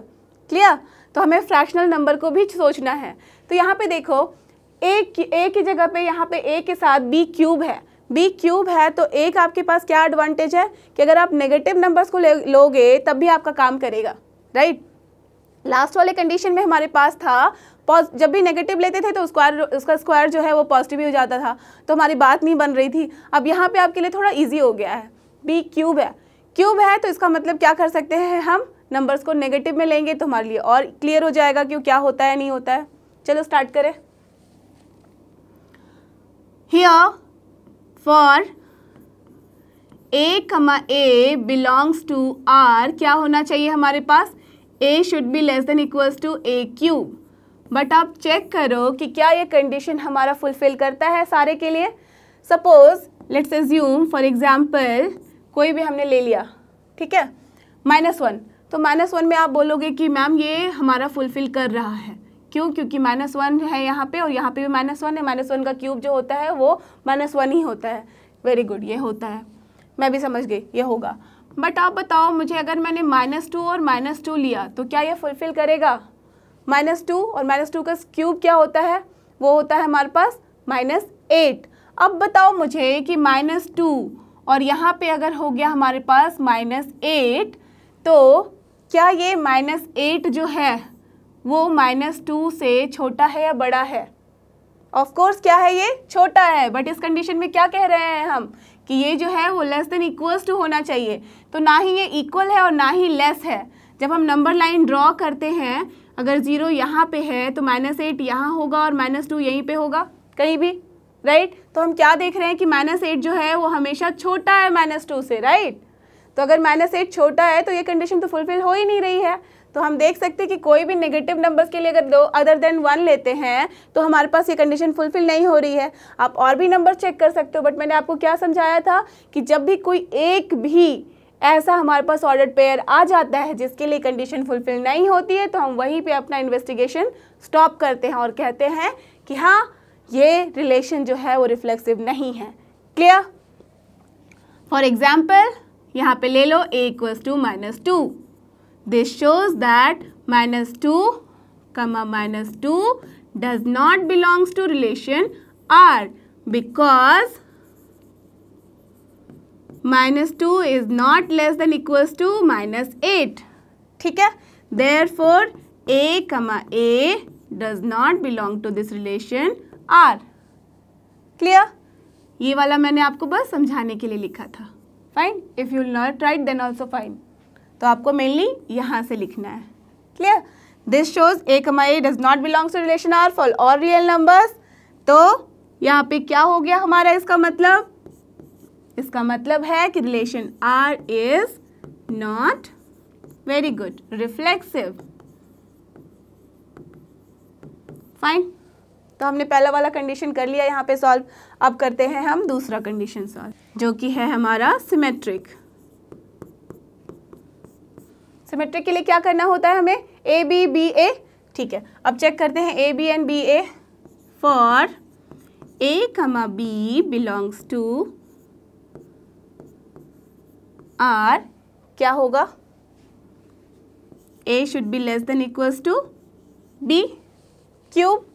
क्लियर तो हमें फ्रैक्शनल नंबर को भी सोचना है तो यहाँ पे देखो ए की ए की जगह पे यहाँ पे ए के साथ बी क्यूब है बी क्यूब है तो एक आपके पास क्या एडवांटेज है कि अगर आप नेगेटिव नंबर्स को लोगे तब भी आपका काम करेगा राइट लास्ट वाले कंडीशन में हमारे पास था जब भी नेगेटिव लेते थे तो स्क्वायर उसका स्क्वायर जो है वो पॉजिटिव ही हो जाता था तो हमारी बात नहीं बन रही थी अब यहाँ पे आपके लिए थोड़ा इजी हो गया है बी क्यूब है क्यूब है तो इसका मतलब क्या कर सकते हैं हम नंबर्स को नेगेटिव में लेंगे तो हमारे लिए और क्लियर हो जाएगा कि क्या होता है नहीं होता है चलो स्टार्ट करें here for a कमा ए बिलोंग्स टू आर क्या होना चाहिए हमारे पास a should be less than equals to a cube but आप चेक करो कि क्या ये कंडीशन हमारा फुलफिल करता है सारे के लिए suppose let's assume for example कोई भी हमने ले लिया ठीक है माइनस वन तो माइनस वन में आप बोलोगे कि मैम ये हमारा फुलफिल कर रहा है क्यों क्योंकि माइनस वन है यहाँ पे और यहाँ पे भी माइनस वन है माइनस वन का क्यूब जो होता है वो माइनस वन ही होता है वेरी गुड ये होता है मैं भी समझ गई ये होगा बट आप बताओ मुझे अगर मैंने माइनस टू और माइनस टू लिया तो क्या ये फुलफिल करेगा माइनस टू और माइनस टू का क्यूब क्या होता है वो होता है हमारे पास माइनस एट अब बताओ मुझे कि माइनस टू और यहाँ पे अगर हो गया हमारे पास माइनस एट तो क्या ये माइनस एट जो है वो माइनस टू से छोटा है या बड़ा है ऑफ कोर्स क्या है ये छोटा है बट इस कंडीशन में क्या कह रहे हैं हम कि ये जो है वो लेस देन इक्वल्स टू होना चाहिए तो ना ही ये इक्वल है और ना ही लेस है जब हम नंबर लाइन ड्रॉ करते हैं अगर ज़ीरो यहाँ पे है तो माइनस एट यहाँ होगा और माइनस टू यहीं पे होगा कहीं भी राइट तो हम क्या देख रहे हैं कि माइनस एट जो है वो हमेशा छोटा है माइनस टू से राइट तो अगर माइनस एट छोटा है तो ये कंडीशन तो फुलफिल हो ही नहीं रही है तो हम देख सकते हैं कि कोई भी नेगेटिव नंबर्स के लिए अगर दो अदर देन वन लेते हैं तो हमारे पास ये कंडीशन फुलफिल नहीं हो रही है आप और भी नंबर चेक कर सकते हो बट मैंने आपको क्या समझाया था कि जब भी कोई एक भी ऐसा हमारे पास ऑर्डर पेयर आ जाता है जिसके लिए कंडीशन फुलफिल नहीं होती है तो हम वहीं पर अपना इन्वेस्टिगेशन स्टॉप करते हैं और कहते हैं कि हाँ ये रिलेशन जो है वो रिफ्लेक्सिव नहीं है क्लियर फॉर एग्जाम्पल यहाँ पे ले लो a equals to minus two This shows that minus 2 comma minus 2 does not belongs to relation R because minus 2 is not less than equals to minus 8. ठीक है therefore a comma a does not belong to this relation R. Clear? ये वाला मैंने आपको बस समझाने के लिए लिखा था fine if you not write then also fine. तो आपको मेनली यहाँ से लिखना है clear this shows a comma A does not belongs to relation R for all real numbers तो यहाँ पे क्या हो गया हमारा इसका मतलब इसका मतलब है कि relation R is not very good reflexive fine तो हमने पहला वाला कंडीशन कर लिया यहाँ पे सॉल्व अब करते हैं हम दूसरा कंडीशन सॉल्व जो कि है हमारा सिमेट्रिक सिमेट्रिक के लिए क्या करना होता है हमें ए बी बी ए ठीक है अब चेक करते हैं a B and b a for A comma B belongs to R क्या होगा a should be less than equals to b cube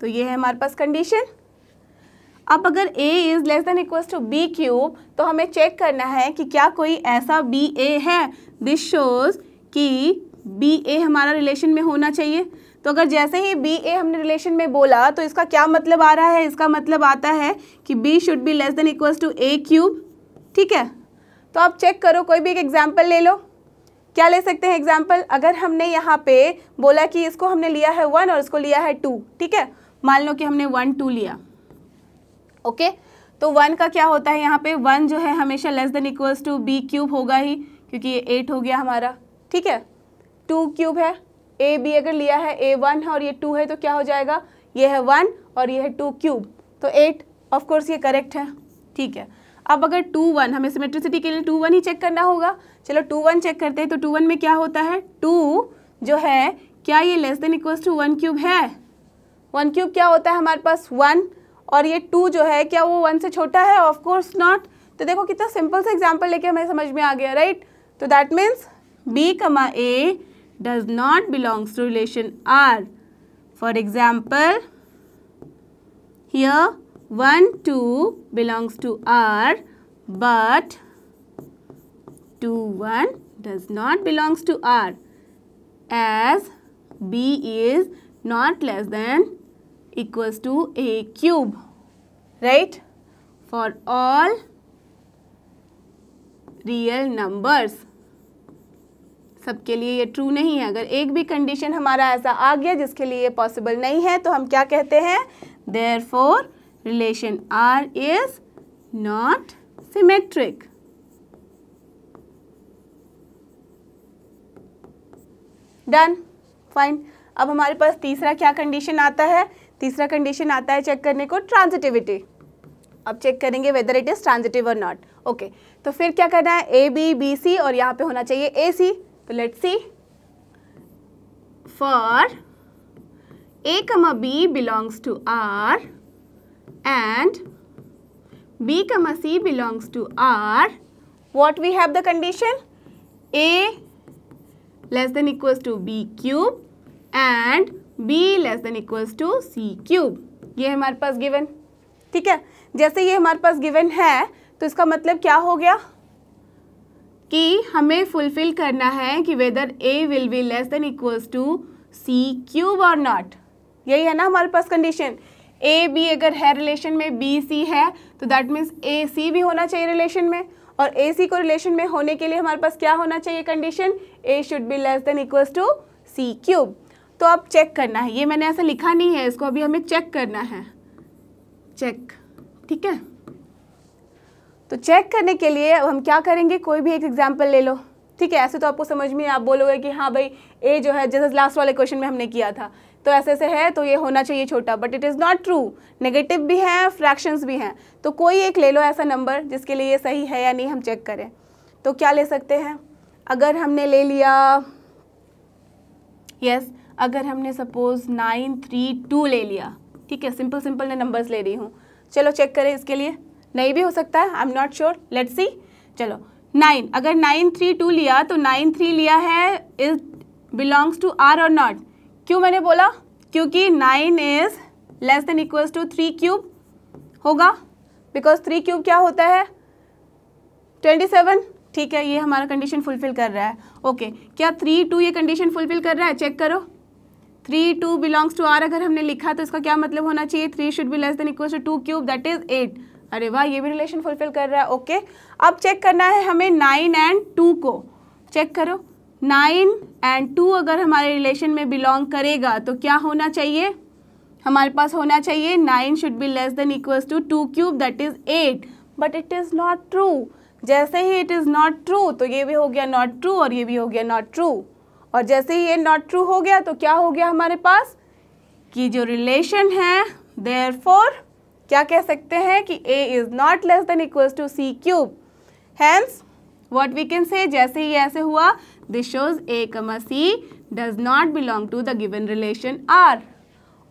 तो ये है हमारे पास कंडीशन अब अगर a is less than equals to b cube तो हमें चेक करना है कि क्या कोई ऐसा बी ए है दिस शोज़ कि बी ए हमारा रिलेशन में होना चाहिए तो अगर जैसे ही बी ए हमने रिलेशन में बोला तो इसका क्या मतलब आ रहा है इसका मतलब आता है कि b should be less than equals to a cube ठीक है तो आप चेक करो कोई भी एक एग्जाम्पल ले लो क्या ले सकते हैं एग्जाम्पल अगर हमने यहाँ पे बोला कि इसको हमने लिया है वन और इसको लिया है टू ठीक है मान लो कि हमने वन टू लिया ओके तो वन का क्या होता है यहाँ पे वन जो है हमेशा less than equals to b cube होगा ही क्योंकि ये एट हो गया हमारा ठीक है टू क्यूब है ए बी अगर लिया है ए वन है और ये टू है तो क्या हो जाएगा ये है वन और ये है टू क्यूब तो एट ऑफकोर्स ये करेक्ट है ठीक है अब अगर टू वन हमें सिमेट्रिसिटी के लिए टू वन ही चेक करना होगा चलो टू वन चेक करते हैं तो टू वन में क्या होता है टू जो है क्या ये less than equals to one cube है वन क्यूब क्या होता है हमारे पास वन और ये टू जो है क्या वो वन से छोटा है ऑफ कोर्स नॉट तो देखो कितना सिंपल सा एग्जाम्पल लेके हमें समझ में आ गया राइट तो that means b comma A does not belongs to relation R for example one two belongs to R but two one does not belongs to R as b is not less than equals to a cube right for all real numbers सबके लिए ये ट्रू नहीं है अगर एक भी कंडीशन हमारा ऐसा आ गया जिसके लिए ये पॉसिबल नहीं है तो हम क्या कहते हैं therefore relation R is not symmetric done fine अब हमारे पास तीसरा क्या कंडीशन आता है तीसरा कंडीशन आता है चेक करने को ट्रांजिटिविटी अब चेक करेंगे वेदर इट इज़ ट्रांजिटिव और नॉट ओके तो फिर क्या करना है ए बी बी सी और यहां पे होना चाहिए ए सी तो let see for A comma B belongs to R and B comma C belongs to R what we have the condition a less than equal to b cube and b less than equals to c cube ये हमारे पास गिवन ठीक है जैसे ये हमारे पास गिवन है तो इसका मतलब क्या हो गया कि हमें फुलफिल करना है कि whether a will be less than equals to c cube or not यही है ना हमारे पास कंडीशन ए बी अगर है रिलेशन में बी सी है तो दैट मीन्स ए सी भी होना चाहिए रिलेशन में और ए सी को रिलेशन में होने के लिए हमारे पास क्या होना चाहिए condition a should be less than equals to c cube तो अब चेक करना है ये मैंने ऐसा लिखा नहीं है इसको अभी हमें चेक करना है चेक ठीक है तो चेक करने के लिए हम क्या करेंगे कोई भी एक एग्जाम्पल ले लो ठीक है ऐसे तो आपको समझ में आप बोलोगे कि हाँ भाई ए जो है जैसे लास्ट वाले क्वेश्चन में हमने किया था तो ऐसे ऐसे है तो ये होना चाहिए छोटा but it is not true negative भी हैं फ्रैक्शंस भी हैं तो कोई एक ले लो ऐसा नंबर जिसके लिए ये सही है या नहीं हम चेक करें तो क्या ले सकते हैं अगर हमने ले लिया यस yes, अगर हमने सपोज़ नाइन थ्री टू ले लिया ठीक है सिंपल सिंपल मैं नंबर्स ले रही हूँ चलो चेक करें इसके लिए नहीं भी हो सकता है I am not sure let see चलो नाइन अगर नाइन थ्री टू लिया तो नाइन थ्री लिया है इज बिलोंग्स टू आर और नॉट क्यों मैंने बोला क्योंकि nine is less than equals to three cube होगा बिकॉज थ्री क्यूब क्या होता है ट्वेंटी सेवन ठीक है ये हमारा कंडीशन फुलफिल कर रहा है ओके okay. क्या थ्री टू ये कंडीशन फुलफिल कर रहा है चेक करो three two belongs to R अगर हमने लिखा तो इसका क्या मतलब होना चाहिए three should be less than equal to two cube that is eight अरे वाह ये भी रिलेशन फुलफिल कर रहा है ओके अब चेक करना है हमें नाइन एंड टू को चेक करो नाइन एंड टू अगर हमारे रिलेशन में बिलोंग करेगा तो क्या होना चाहिए हमारे पास होना चाहिए nine should be less than equals to two cube that is eight but it is not true जैसे ही इट इज़ नॉट ट्रू तो ये भी हो गया नॉट ट्रू और ये भी हो गया नॉट ट्रू और जैसे ही ये नॉट ट्रू हो गया तो क्या हो गया हमारे पास कि जो रिलेशन है देयर क्या कह सकते हैं कि ए is not less than equal to c cube hence what we can say जैसे ही ऐसे हुआ this shows a comma c does not belong to the given relation R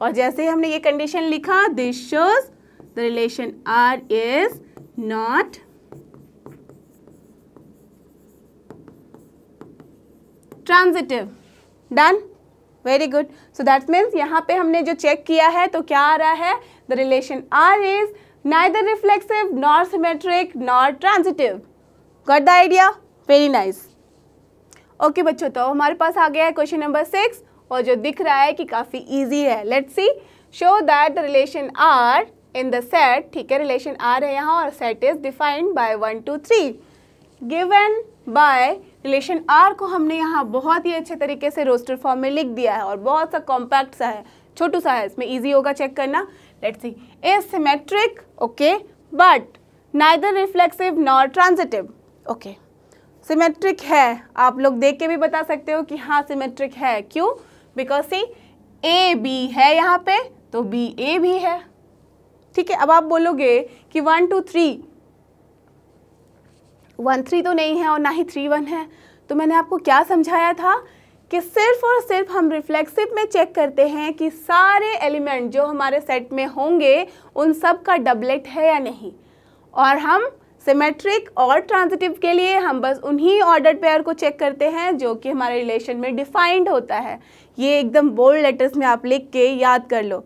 और जैसे ही हमने ये कंडीशन लिखा this shows the relation R is not transitive done very good so that means यहाँ पे हमने जो चेक किया है तो क्या आ रहा है the relation R is neither reflexive nor symmetric nor transitive got the idea very nice okay बच्चों तो हमारे पास आ गया है क्वेश्चन नंबर सिक्स और जो दिख रहा है कि काफ़ी ईजी है let see show that the relation R in the set ठीक है रिलेशन आर है यहाँ और set is defined by one two three given by relation R को हमने यहाँ बहुत ही अच्छे तरीके से रोस्टर फॉर्म में लिख दिया है और बहुत सा कॉम्पैक्ट सा है छोटू सा है इसमें ईजी होगा चेक करना let's see a symmetric okay but neither reflexive nor transitive okay symmetric है आप लोग देख के भी बता सकते हो कि हाँ सिमेट्रिक है क्यों बिकॉज सी ए बी है यहाँ पे तो बी ए भी है ठीक है अब आप बोलोगे कि one two three one three तो नहीं है और ना ही थ्री वन है तो मैंने आपको क्या समझाया था कि सिर्फ और सिर्फ हम रिफ्लेक्सिव में चेक करते हैं कि सारे एलिमेंट जो हमारे सेट में होंगे उन सब का डबलेट है या नहीं और हम सिमेट्रिक और ट्रांजिटिव के लिए हम बस उन्हीं ऑर्डर पेयर को चेक करते हैं जो कि हमारे रिलेशन में डिफाइंड होता है ये एकदम बोल्ड लेटर्स में आप लिख के याद कर लो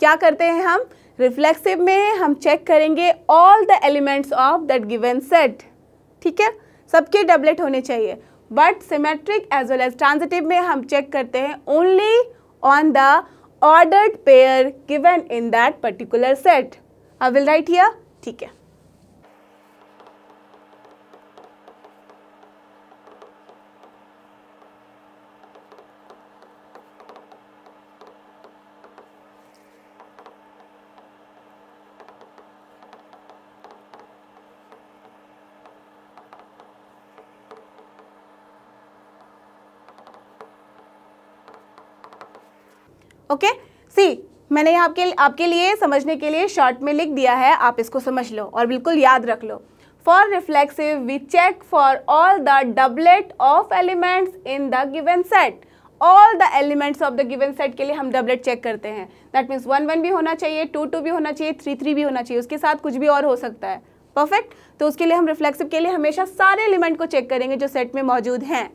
क्या करते हैं हम रिफ्लेक्सिव में हम चेक करेंगे all the elements of that given set ठीक है सबके डबलेट होने चाहिए but symmetric as well as transitive में हम चेक करते हैं only on the ordered pair given in that particular set I will write here ठीक है ओके सी मैंने आपके आपके लिए समझने के लिए शॉर्ट में लिख दिया है आप इसको समझ लो और बिल्कुल याद रख लो for reflexive we check for all the doublet of elements in the given set all the elements of the given set के लिए हम डबलेट चेक करते हैं दैट मीन्स वन वन भी होना चाहिए टू टू भी होना चाहिए थ्री थ्री भी होना चाहिए उसके साथ कुछ भी और हो सकता है परफेक्ट तो उसके लिए हम रिफ्लेक्सिव के लिए हमेशा सारे एलिमेंट को चेक करेंगे जो सेट में मौजूद हैं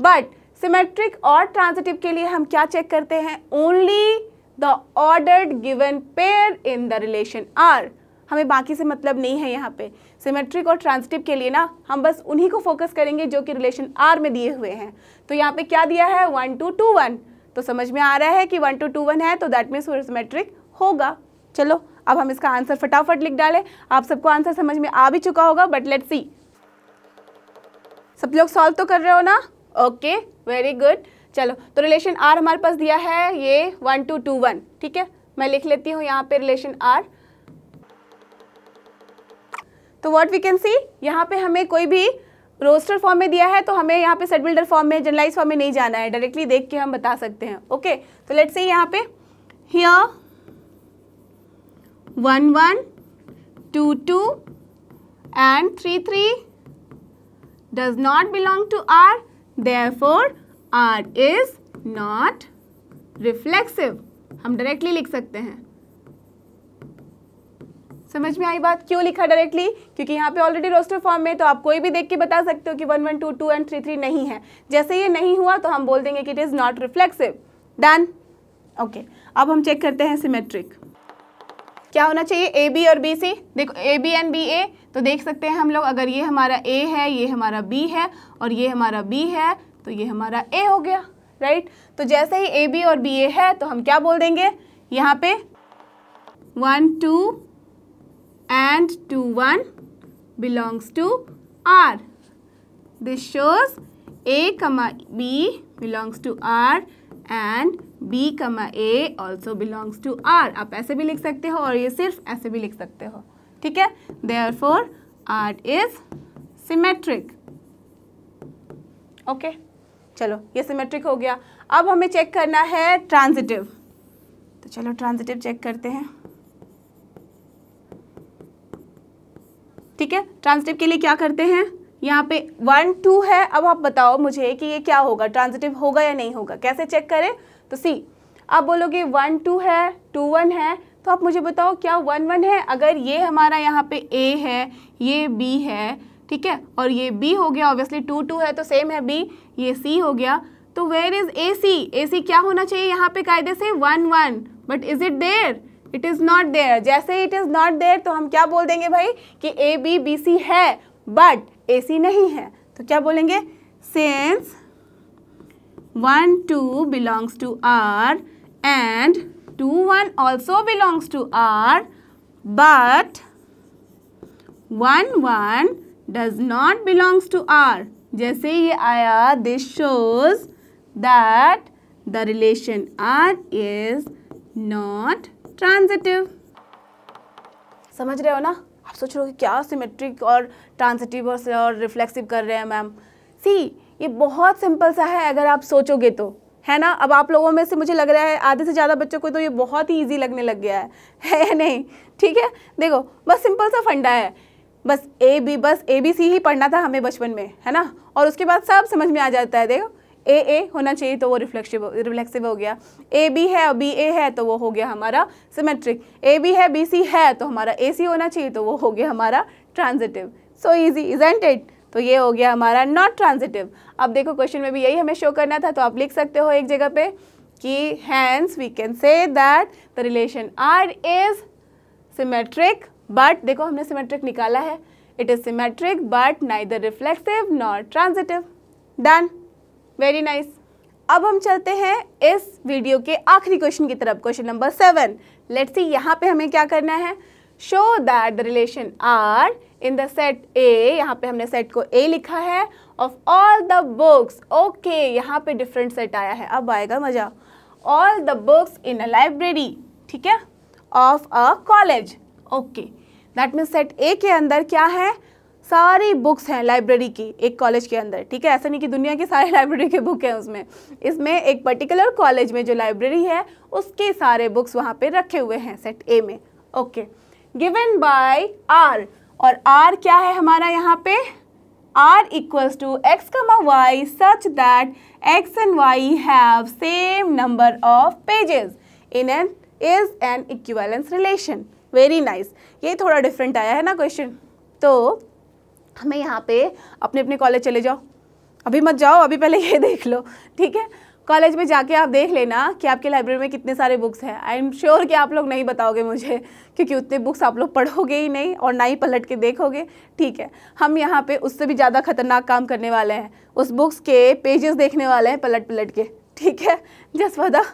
बट सिमेट्रिक और ट्रांजिटिव के लिए हम क्या चेक करते हैं only the ordered given pair in the relation R हमें बाकी से मतलब नहीं है यहाँ पे सिमेट्रिक और ट्रांजिटिव के लिए ना हम बस उन्हीं को फोकस करेंगे जो कि रिलेशन आर में दिए हुए हैं तो यहाँ पे क्या दिया है वन टू टू वन तो समझ में आ रहा है कि वन टू टू वन है तो दैट मीन्स वो सिमेट्रिक होगा चलो अब हम इसका आंसर फटाफट लिख डालें आप सबको आंसर समझ में आ भी चुका होगा बट लेट सी सब लोग सॉल्व तो कर रहे हो ना ओके okay. वेरी गुड चलो तो रिलेशन आर हमारे पास दिया है ये वन टू टू वन ठीक है मैं लिख लेती हूँ यहाँ पे रिलेशन आर तो व्हाट वी कैन सी यहाँ पे हमें कोई भी रोस्टर फॉर्म में दिया है तो हमें यहाँ पे सेट बिल्डर फॉर्म में जनरलाइज फॉर्म में नहीं जाना है डायरेक्टली देख के हम बता सकते हैं ओके तो लेट से यहाँ पे here one one two two and three three does not belong to R therefore r is not reflexive हम डायरेक्टली लिख सकते हैं समझ में आई बात क्यों लिखा डायरेक्टली क्योंकि यहाँ पे ऑलरेडी रोस्टर फॉर्म में तो आप कोई भी देख के बता सकते हो कि one one two two and three three नहीं है जैसे ये नहीं हुआ तो हम बोल देंगे कि it is not reflexive done okay अब हम चेक करते हैं सिमेट्रिक क्या होना चाहिए ए बी और बी सी देखो a B and b a तो देख सकते हैं हम लोग अगर ये हमारा ए है ये हमारा बी है और ये हमारा बी है तो ये हमारा ए हो गया राइट तो जैसे ही ए बी और बी ए है तो हम क्या बोल देंगे यहाँ पे one two and two one belongs to R this shows a comma B belongs to R and B comma a also belongs to R आप ऐसे भी लिख सकते हो और ये सिर्फ ऐसे भी लिख सकते हो ठीक है therefore R is symmetric okay चलो ये सिमेट्रिक हो गया अब हमें चेक करना है ट्रांजिटिव तो चलो ट्रांजिटिव चेक करते हैं ठीक है ट्रांजिटिव के लिए क्या करते हैं यहाँ पे वन टू है अब आप बताओ मुझे कि ये क्या होगा ट्रांजिटिव होगा या नहीं होगा कैसे चेक करें तो सी आप बोलोगे वन टू है टू वन है तो आप मुझे बताओ क्या वन वन है अगर ये हमारा यहाँ पे ए है ये बी है ठीक है और ये बी हो गया ऑब्वियसली टू टू है तो सेम है बी ये सी हो गया तो वेयर इज़ ए सी ए सी क्या होना चाहिए यहाँ पे कायदे से one one but is it there it is not there जैसे इट इज़ नॉट देयर तो हम क्या बोल देंगे भाई कि ए बी बी सी है बट ए सी नहीं है तो क्या बोलेंगे since one two belongs to R and two one also belongs to R but one one does not belongs to R जैसे ये आया this shows that the relation R is not transitive समझ रहे हो ना आप सोच रहे हो क्या सिमेट्रिक और ट्रांजिटिव और रिफ्लेक्सिव कर रहे हैं मैम सी ये बहुत सिंपल सा है अगर आप सोचोगे तो है ना अब आप लोगों में से मुझे लग रहा है आधे से ज़्यादा बच्चों को तो ये बहुत ही ईजी लगने लग गया है है या नहीं ठीक है देखो बस सिंपल सा फंडा है बस ए बी बस ए बी सी ही पढ़ना था हमें बचपन में है ना और उसके बाद सब समझ में आ जाता है देखो ए ए होना चाहिए तो वो रिफ्लेक्सिव रिफ्लेक्सिव हो गया ए बी है बी ए है तो वो हो गया हमारा सिमेट्रिक ए बी है बी सी है तो हमारा ए सी होना चाहिए तो वो हो गया हमारा transitive so easy isn't it तो ये हो गया हमारा नॉट ट्रांजिटिव अब देखो क्वेश्चन में भी यही हमें शो करना था तो आप लिख सकते हो एक जगह पे कि hence we can say that the relation R is symmetric but देखो हमने सिमेट्रिक निकाला है it is symmetric but neither reflexive not transitive done very nice अब हम चलते हैं इस वीडियो के आखिरी क्वेश्चन की तरफ question number seven let's see यहाँ पे हमें क्या करना है show that the relation R in the set A यहाँ पे हमने सेट को ए लिखा है of all the books okay यहाँ पे डिफरेंट सेट आया है अब आएगा मज़ा all the books in a library ठीक है of a college okay that means set A के अंदर क्या है सारी बुक्स हैं लाइब्रेरी की एक कॉलेज के अंदर ठीक है ऐसा नहीं कि दुनिया की सारी लाइब्रेरी के बुक हैं उसमें इसमें एक पर्टिकुलर कॉलेज में जो लाइब्रेरी है उसके सारे बुक्स वहाँ पे रखे हुए हैं सेट ए में ओके गिवन बाय आर और आर क्या है हमारा यहाँ पे R equals to x comma y such that x and y have same number of pages in an is an equivalence relation very nice ये थोड़ा डिफरेंट आया है ना क्वेश्चन तो हमें यहाँ पे अपने अपने कॉलेज चले जाओ अभी मत जाओ अभी पहले ये देख लो ठीक है कॉलेज में जाके आप देख लेना कि आपके लाइब्रेरी में कितने सारे बुक्स हैं आई एम श्योर कि आप लोग नहीं बताओगे मुझे क्योंकि उतने बुक्स आप लोग पढ़ोगे ही नहीं और ना ही पलट के देखोगे ठीक है हम यहाँ पे उससे भी ज़्यादा खतरनाक काम करने वाले हैं उस बुक्स के पेजेस देखने वाले हैं पलट पलट के ठीक है जस्ट वदा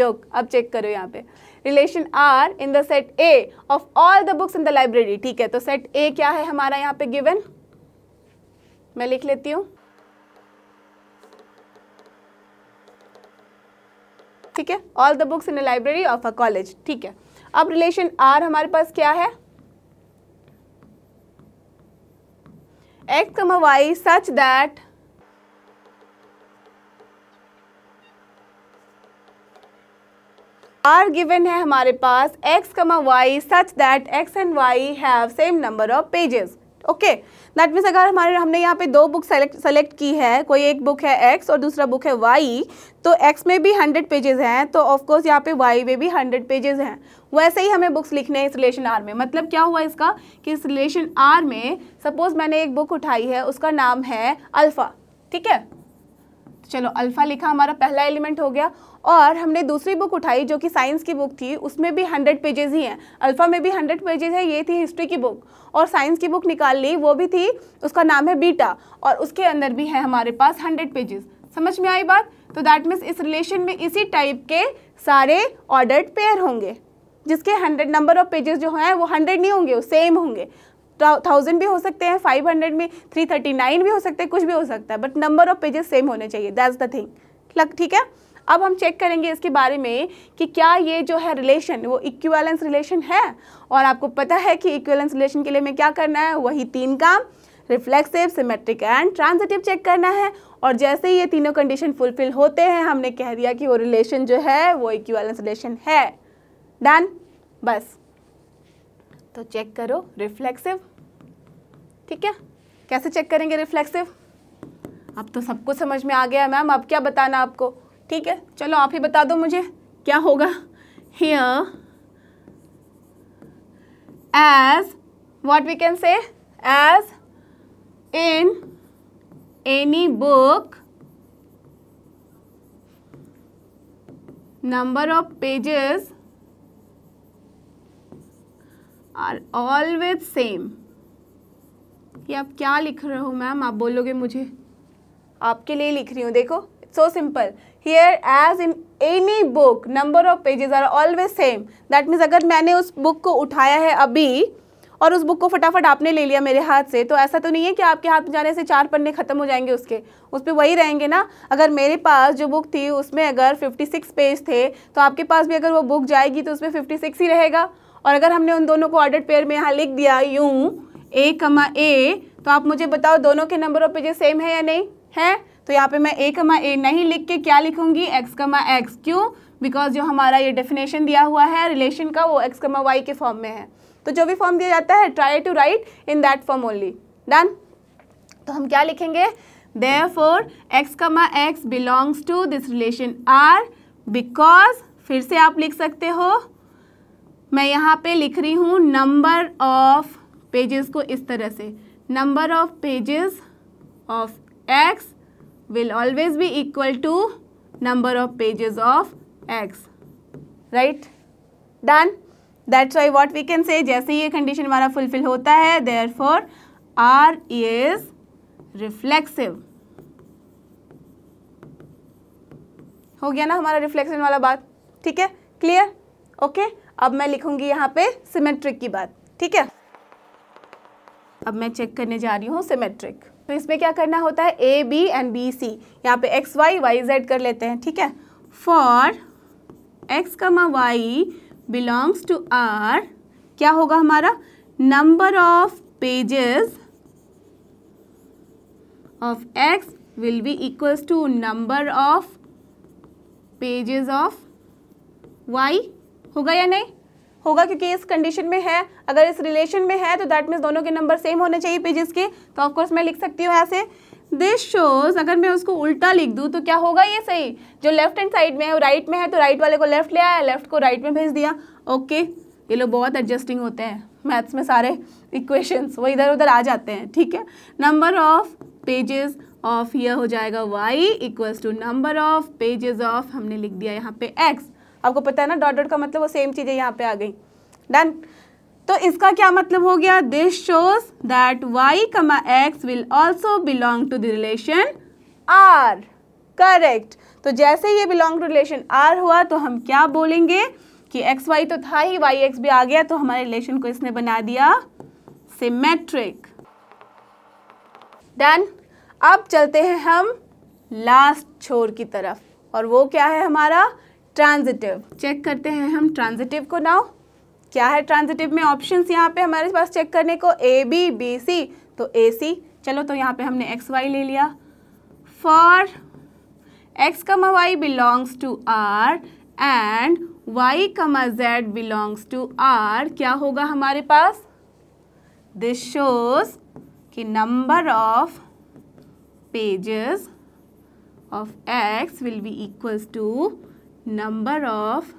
जोक अब चेक करो यहाँ पे relation R in the set A of all the books in the library ठीक है तो सेट ए क्या है हमारा यहाँ पे गिवन मैं लिख लेती हूँ ठीक है all the books in a library of a college ठीक है अब रिलेशन आर हमारे पास क्या है x comma y such that R given है हमारे पास x comma y such that x and y have same number of pages okay that means अगर हमारे हमने यहाँ पे दो बुक सेलेक्ट सेलेक्ट की है कोई एक बुक है एक्स और दूसरा बुक है वाई तो एक्स में भी हंड्रेड पेजेस हैं तो ऑफकोर्स यहाँ पे वाई में भी हंड्रेड पेजेस हैं वैसे ही हमें बुक्स लिखने हैं इस रिलेशन आर में मतलब क्या हुआ इसका कि इस रिलेशन आर में सपोज मैंने एक बुक उठाई है उसका नाम है अल्फ़ा ठीक है चलो अल्फ़ा लिखा हमारा पहला एलिमेंट हो गया और हमने दूसरी बुक उठाई जो कि साइंस की बुक थी उसमें भी हंड्रेड पेजेज़ ही हैं अल्फ़ा में भी हंड्रेड पेजेज़ है ये थी हिस्ट्री की बुक और साइंस की बुक निकाल ली वो भी थी उसका नाम है बीटा और उसके अंदर भी है हमारे पास हंड्रेड पेजेस समझ में आई बात तो दैट मीन्स इस रिलेशन में इसी टाइप के सारे ऑर्डर्ड पेयर होंगे जिसके हंड्रेड नंबर ऑफ पेजेस जो हैं वो हंड्रेड नहीं होंगे वो सेम होंगे थाउजेंड भी हो सकते हैं फाइव हंड्रेड में थ्री थर्टी नाइन भी हो सकते हैं कुछ भी हो सकता है but number of pages same होने चाहिए दैट्स द थिंग ठीक है अब हम चेक करेंगे इसके बारे में कि क्या ये जो है रिलेशन वो इक्वलेंस रिलेशन है और आपको पता है कि इक्वलेंस रिलेशन के लिए मैं क्या करना है वही तीन काम reflexive symmetric and transitive check करना है और जैसे ही ये तीनों कंडीशन फुलफिल होते हैं हमने कह दिया कि वो रिलेशन जो है वो इक्वलेंस रिलेशन है डन बस तो चेक करो रिफ्लेक्सिव ठीक है कैसे चेक करेंगे रिफ्लेक्सिव अब तो सब कुछ समझ में आ गया मैम अब क्या बताना आपको ठीक है चलो आप ही बता दो मुझे क्या होगा here as what we can say as in any book number of pages are always same कि आप क्या लिख रहे हो मैम आप बोलोगे मुझे आपके लिए लिख रही हूँ देखो so simple here as in any book number of pages are always same that means अगर मैंने उस बुक को उठाया है अभी और उस बुक को फटाफट आपने ले लिया मेरे हाथ से तो ऐसा तो नहीं है कि आपके हाथ जाने से चार पन्ने ख़त्म हो जाएंगे उसके उस पर वही रहेंगे ना अगर मेरे पास जो बुक थी उसमें अगर 56 पेज थे तो आपके पास भी अगर वो बुक जाएगी तो उसमें 56 ही रहेगा और अगर हमने उन दोनों को ऑर्डर पेयर में यहाँ लिख दिया यूँ ए कमा ए तो आप मुझे बताओ दोनों के नंबरों पे जो सेम है या नहीं है तो यहाँ पे मैं ए कमा ए नहीं लिख के क्या लिखूंगी एक्स कमा एक्स क्यों बिकॉज जो हमारा ये डेफिनेशन दिया हुआ है रिलेशन का वो एक्स कमा वाई के फॉर्म में है तो जो भी फॉर्म दिया जाता है try to write in that form only done तो हम क्या लिखेंगे therefore x comma x belongs to this relation R because फिर से आप लिख सकते हो मैं यहाँ पे लिख रही हूँ नंबर ऑफ पेजेस को इस तरह से number of pages of x will always be equal to number of pages of x right done that's why what we can say जैसे ये कंडीशन हमारा फुलफिल होता है therefore R is reflexive हो गया ना हमारा रिफ्लेक्शन वाला बात ठीक है क्लियर ओके अब मैं लिखूंगी यहाँ पे सिमेट्रिक की बात ठीक है अब मैं चेक करने जा रही हूँ सिमेट्रिक तो इसमें क्या करना होता है A B and B C यहाँ पे एक्स वाई वाई जेड कर लेते हैं ठीक है for x comma y belongs to R क्या होगा हमारा number of pages of x will be equals to number of pages of y होगा या नहीं होगा क्योंकि इस कंडीशन में है अगर इस रिलेशन में है तो दैट मीन्स दोनों के नंबर सेम होने चाहिए पेजेस के तो ऑफकोर्स मैं लिख सकती हूँ ऐसे दिस शोज अगर मैं उसको उल्टा लिख दूँ तो क्या होगा ये सही जो लेफ्ट हैंड साइड में है वो राइट में है तो राइट वाले को लेफ्ट ले आया लेफ्ट को राइट में भेज दिया ओके okay. ये लोग बहुत एडजस्टिंग होते हैं मैथ्स में सारे इक्वेशंस वो इधर उधर आ जाते हैं ठीक है नंबर ऑफ पेजेस ऑफ ये हो जाएगा y equals to number of pages of हमने लिख दिया यहाँ पे एक्स आपको पता है ना डॉट डॉट का मतलब वो सेम चीज़ें यहाँ पे आ गई डन तो इसका क्या मतलब हो गया this shows that y comma x will also belong to the relation R correct तो जैसे ये बिलोंग टू रिलेशन आर हुआ तो हम क्या बोलेंगे कि एक्स वाई तो था ही वाई एक्स भी आ गया तो हमारे रिलेशन को इसने बना दिया सिमेट्रिक डन अब चलते हैं हम लास्ट छोर की तरफ और वो क्या है हमारा ट्रांजिटिव चेक करते हैं हम ट्रांजिटिव को नाउ क्या है ट्रांजिटिव में ऑप्शंस यहाँ पे हमारे पास चेक करने को ए बी बी सी तो ए सी चलो तो यहाँ पे हमने एक्स वाई ले लिया for x comma y belongs to R and y comma z belongs to R क्या होगा हमारे पास दिस शोज कि number of pages of x will be equals to number of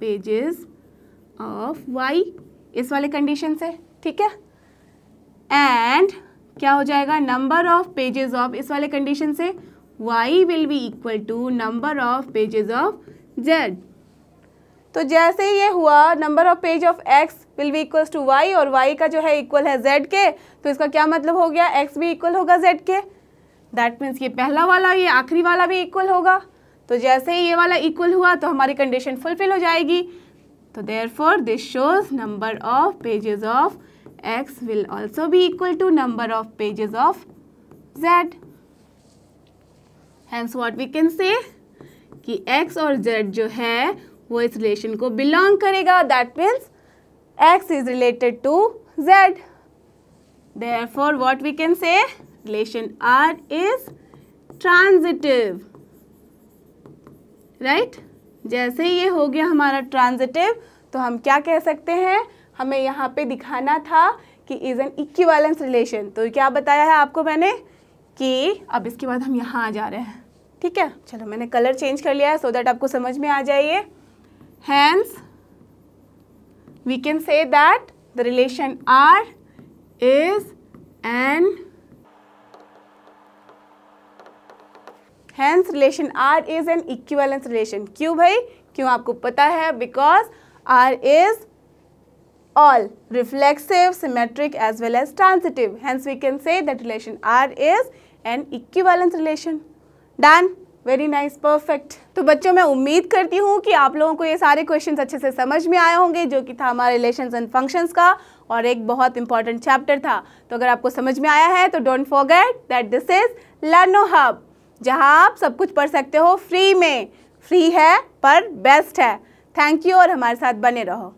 pages of y इस वाले कंडीशन से ठीक है एंड क्या हो जाएगा नंबर ऑफ पेजेस ऑफ इस वाले कंडीशन से y will be equal to number of pages of z तो जैसे ये हुआ number of page of x will be equal to y और y का जो है इक्वल है z के तो इसका क्या मतलब हो गया x भी इक्वल होगा z के दैट मीन्स ये पहला वाला ये आखिरी वाला भी इक्वल होगा तो जैसे ही ये वाला इक्वल हुआ तो हमारी कंडीशन फुलफिल हो जाएगी तो therefore this shows number of pages of x will also भी equal to number of pages of z hence what we can say कि एक्स और जेड जो है वो इस रिलेशन को बिलोंग करेगा that means x is related to z for what we can say relation R is transitive right right? जैसे ही ये हो गया हमारा ट्रांजिटिव तो हम क्या कह सकते हैं हमें यहाँ पे दिखाना था कि इज़ एन इक्वालेंस रिलेशन तो क्या बताया है आपको मैंने कि अब इसके बाद हम यहाँ आ जा रहे हैं ठीक है चलो मैंने कलर चेंज कर लिया है सो दैट आपको समझ में आ जाइए hence we can say that the relation R is and hence relation R is an equivalence relation क्यों भाई क्यों आपको पता है because R is all reflexive symmetric as well as transitive hence we can say that relation R is an equivalence relation done very nice perfect तो बच्चों मैं उम्मीद करती हूँ कि आप लोगों को ये सारे क्वेश्चन अच्छे से समझ में आए होंगे जो कि था हमारे रिलेशन एंड फंक्शंस का और एक बहुत इंपॉर्टेंट चैप्टर था तो अगर आपको समझ में आया है तो don't forget that this is Learno Hub जहाँ आप सब कुछ पढ़ सकते हो फ्री में फ्री है पर बेस्ट है थैंक यू और हमारे साथ बने रहो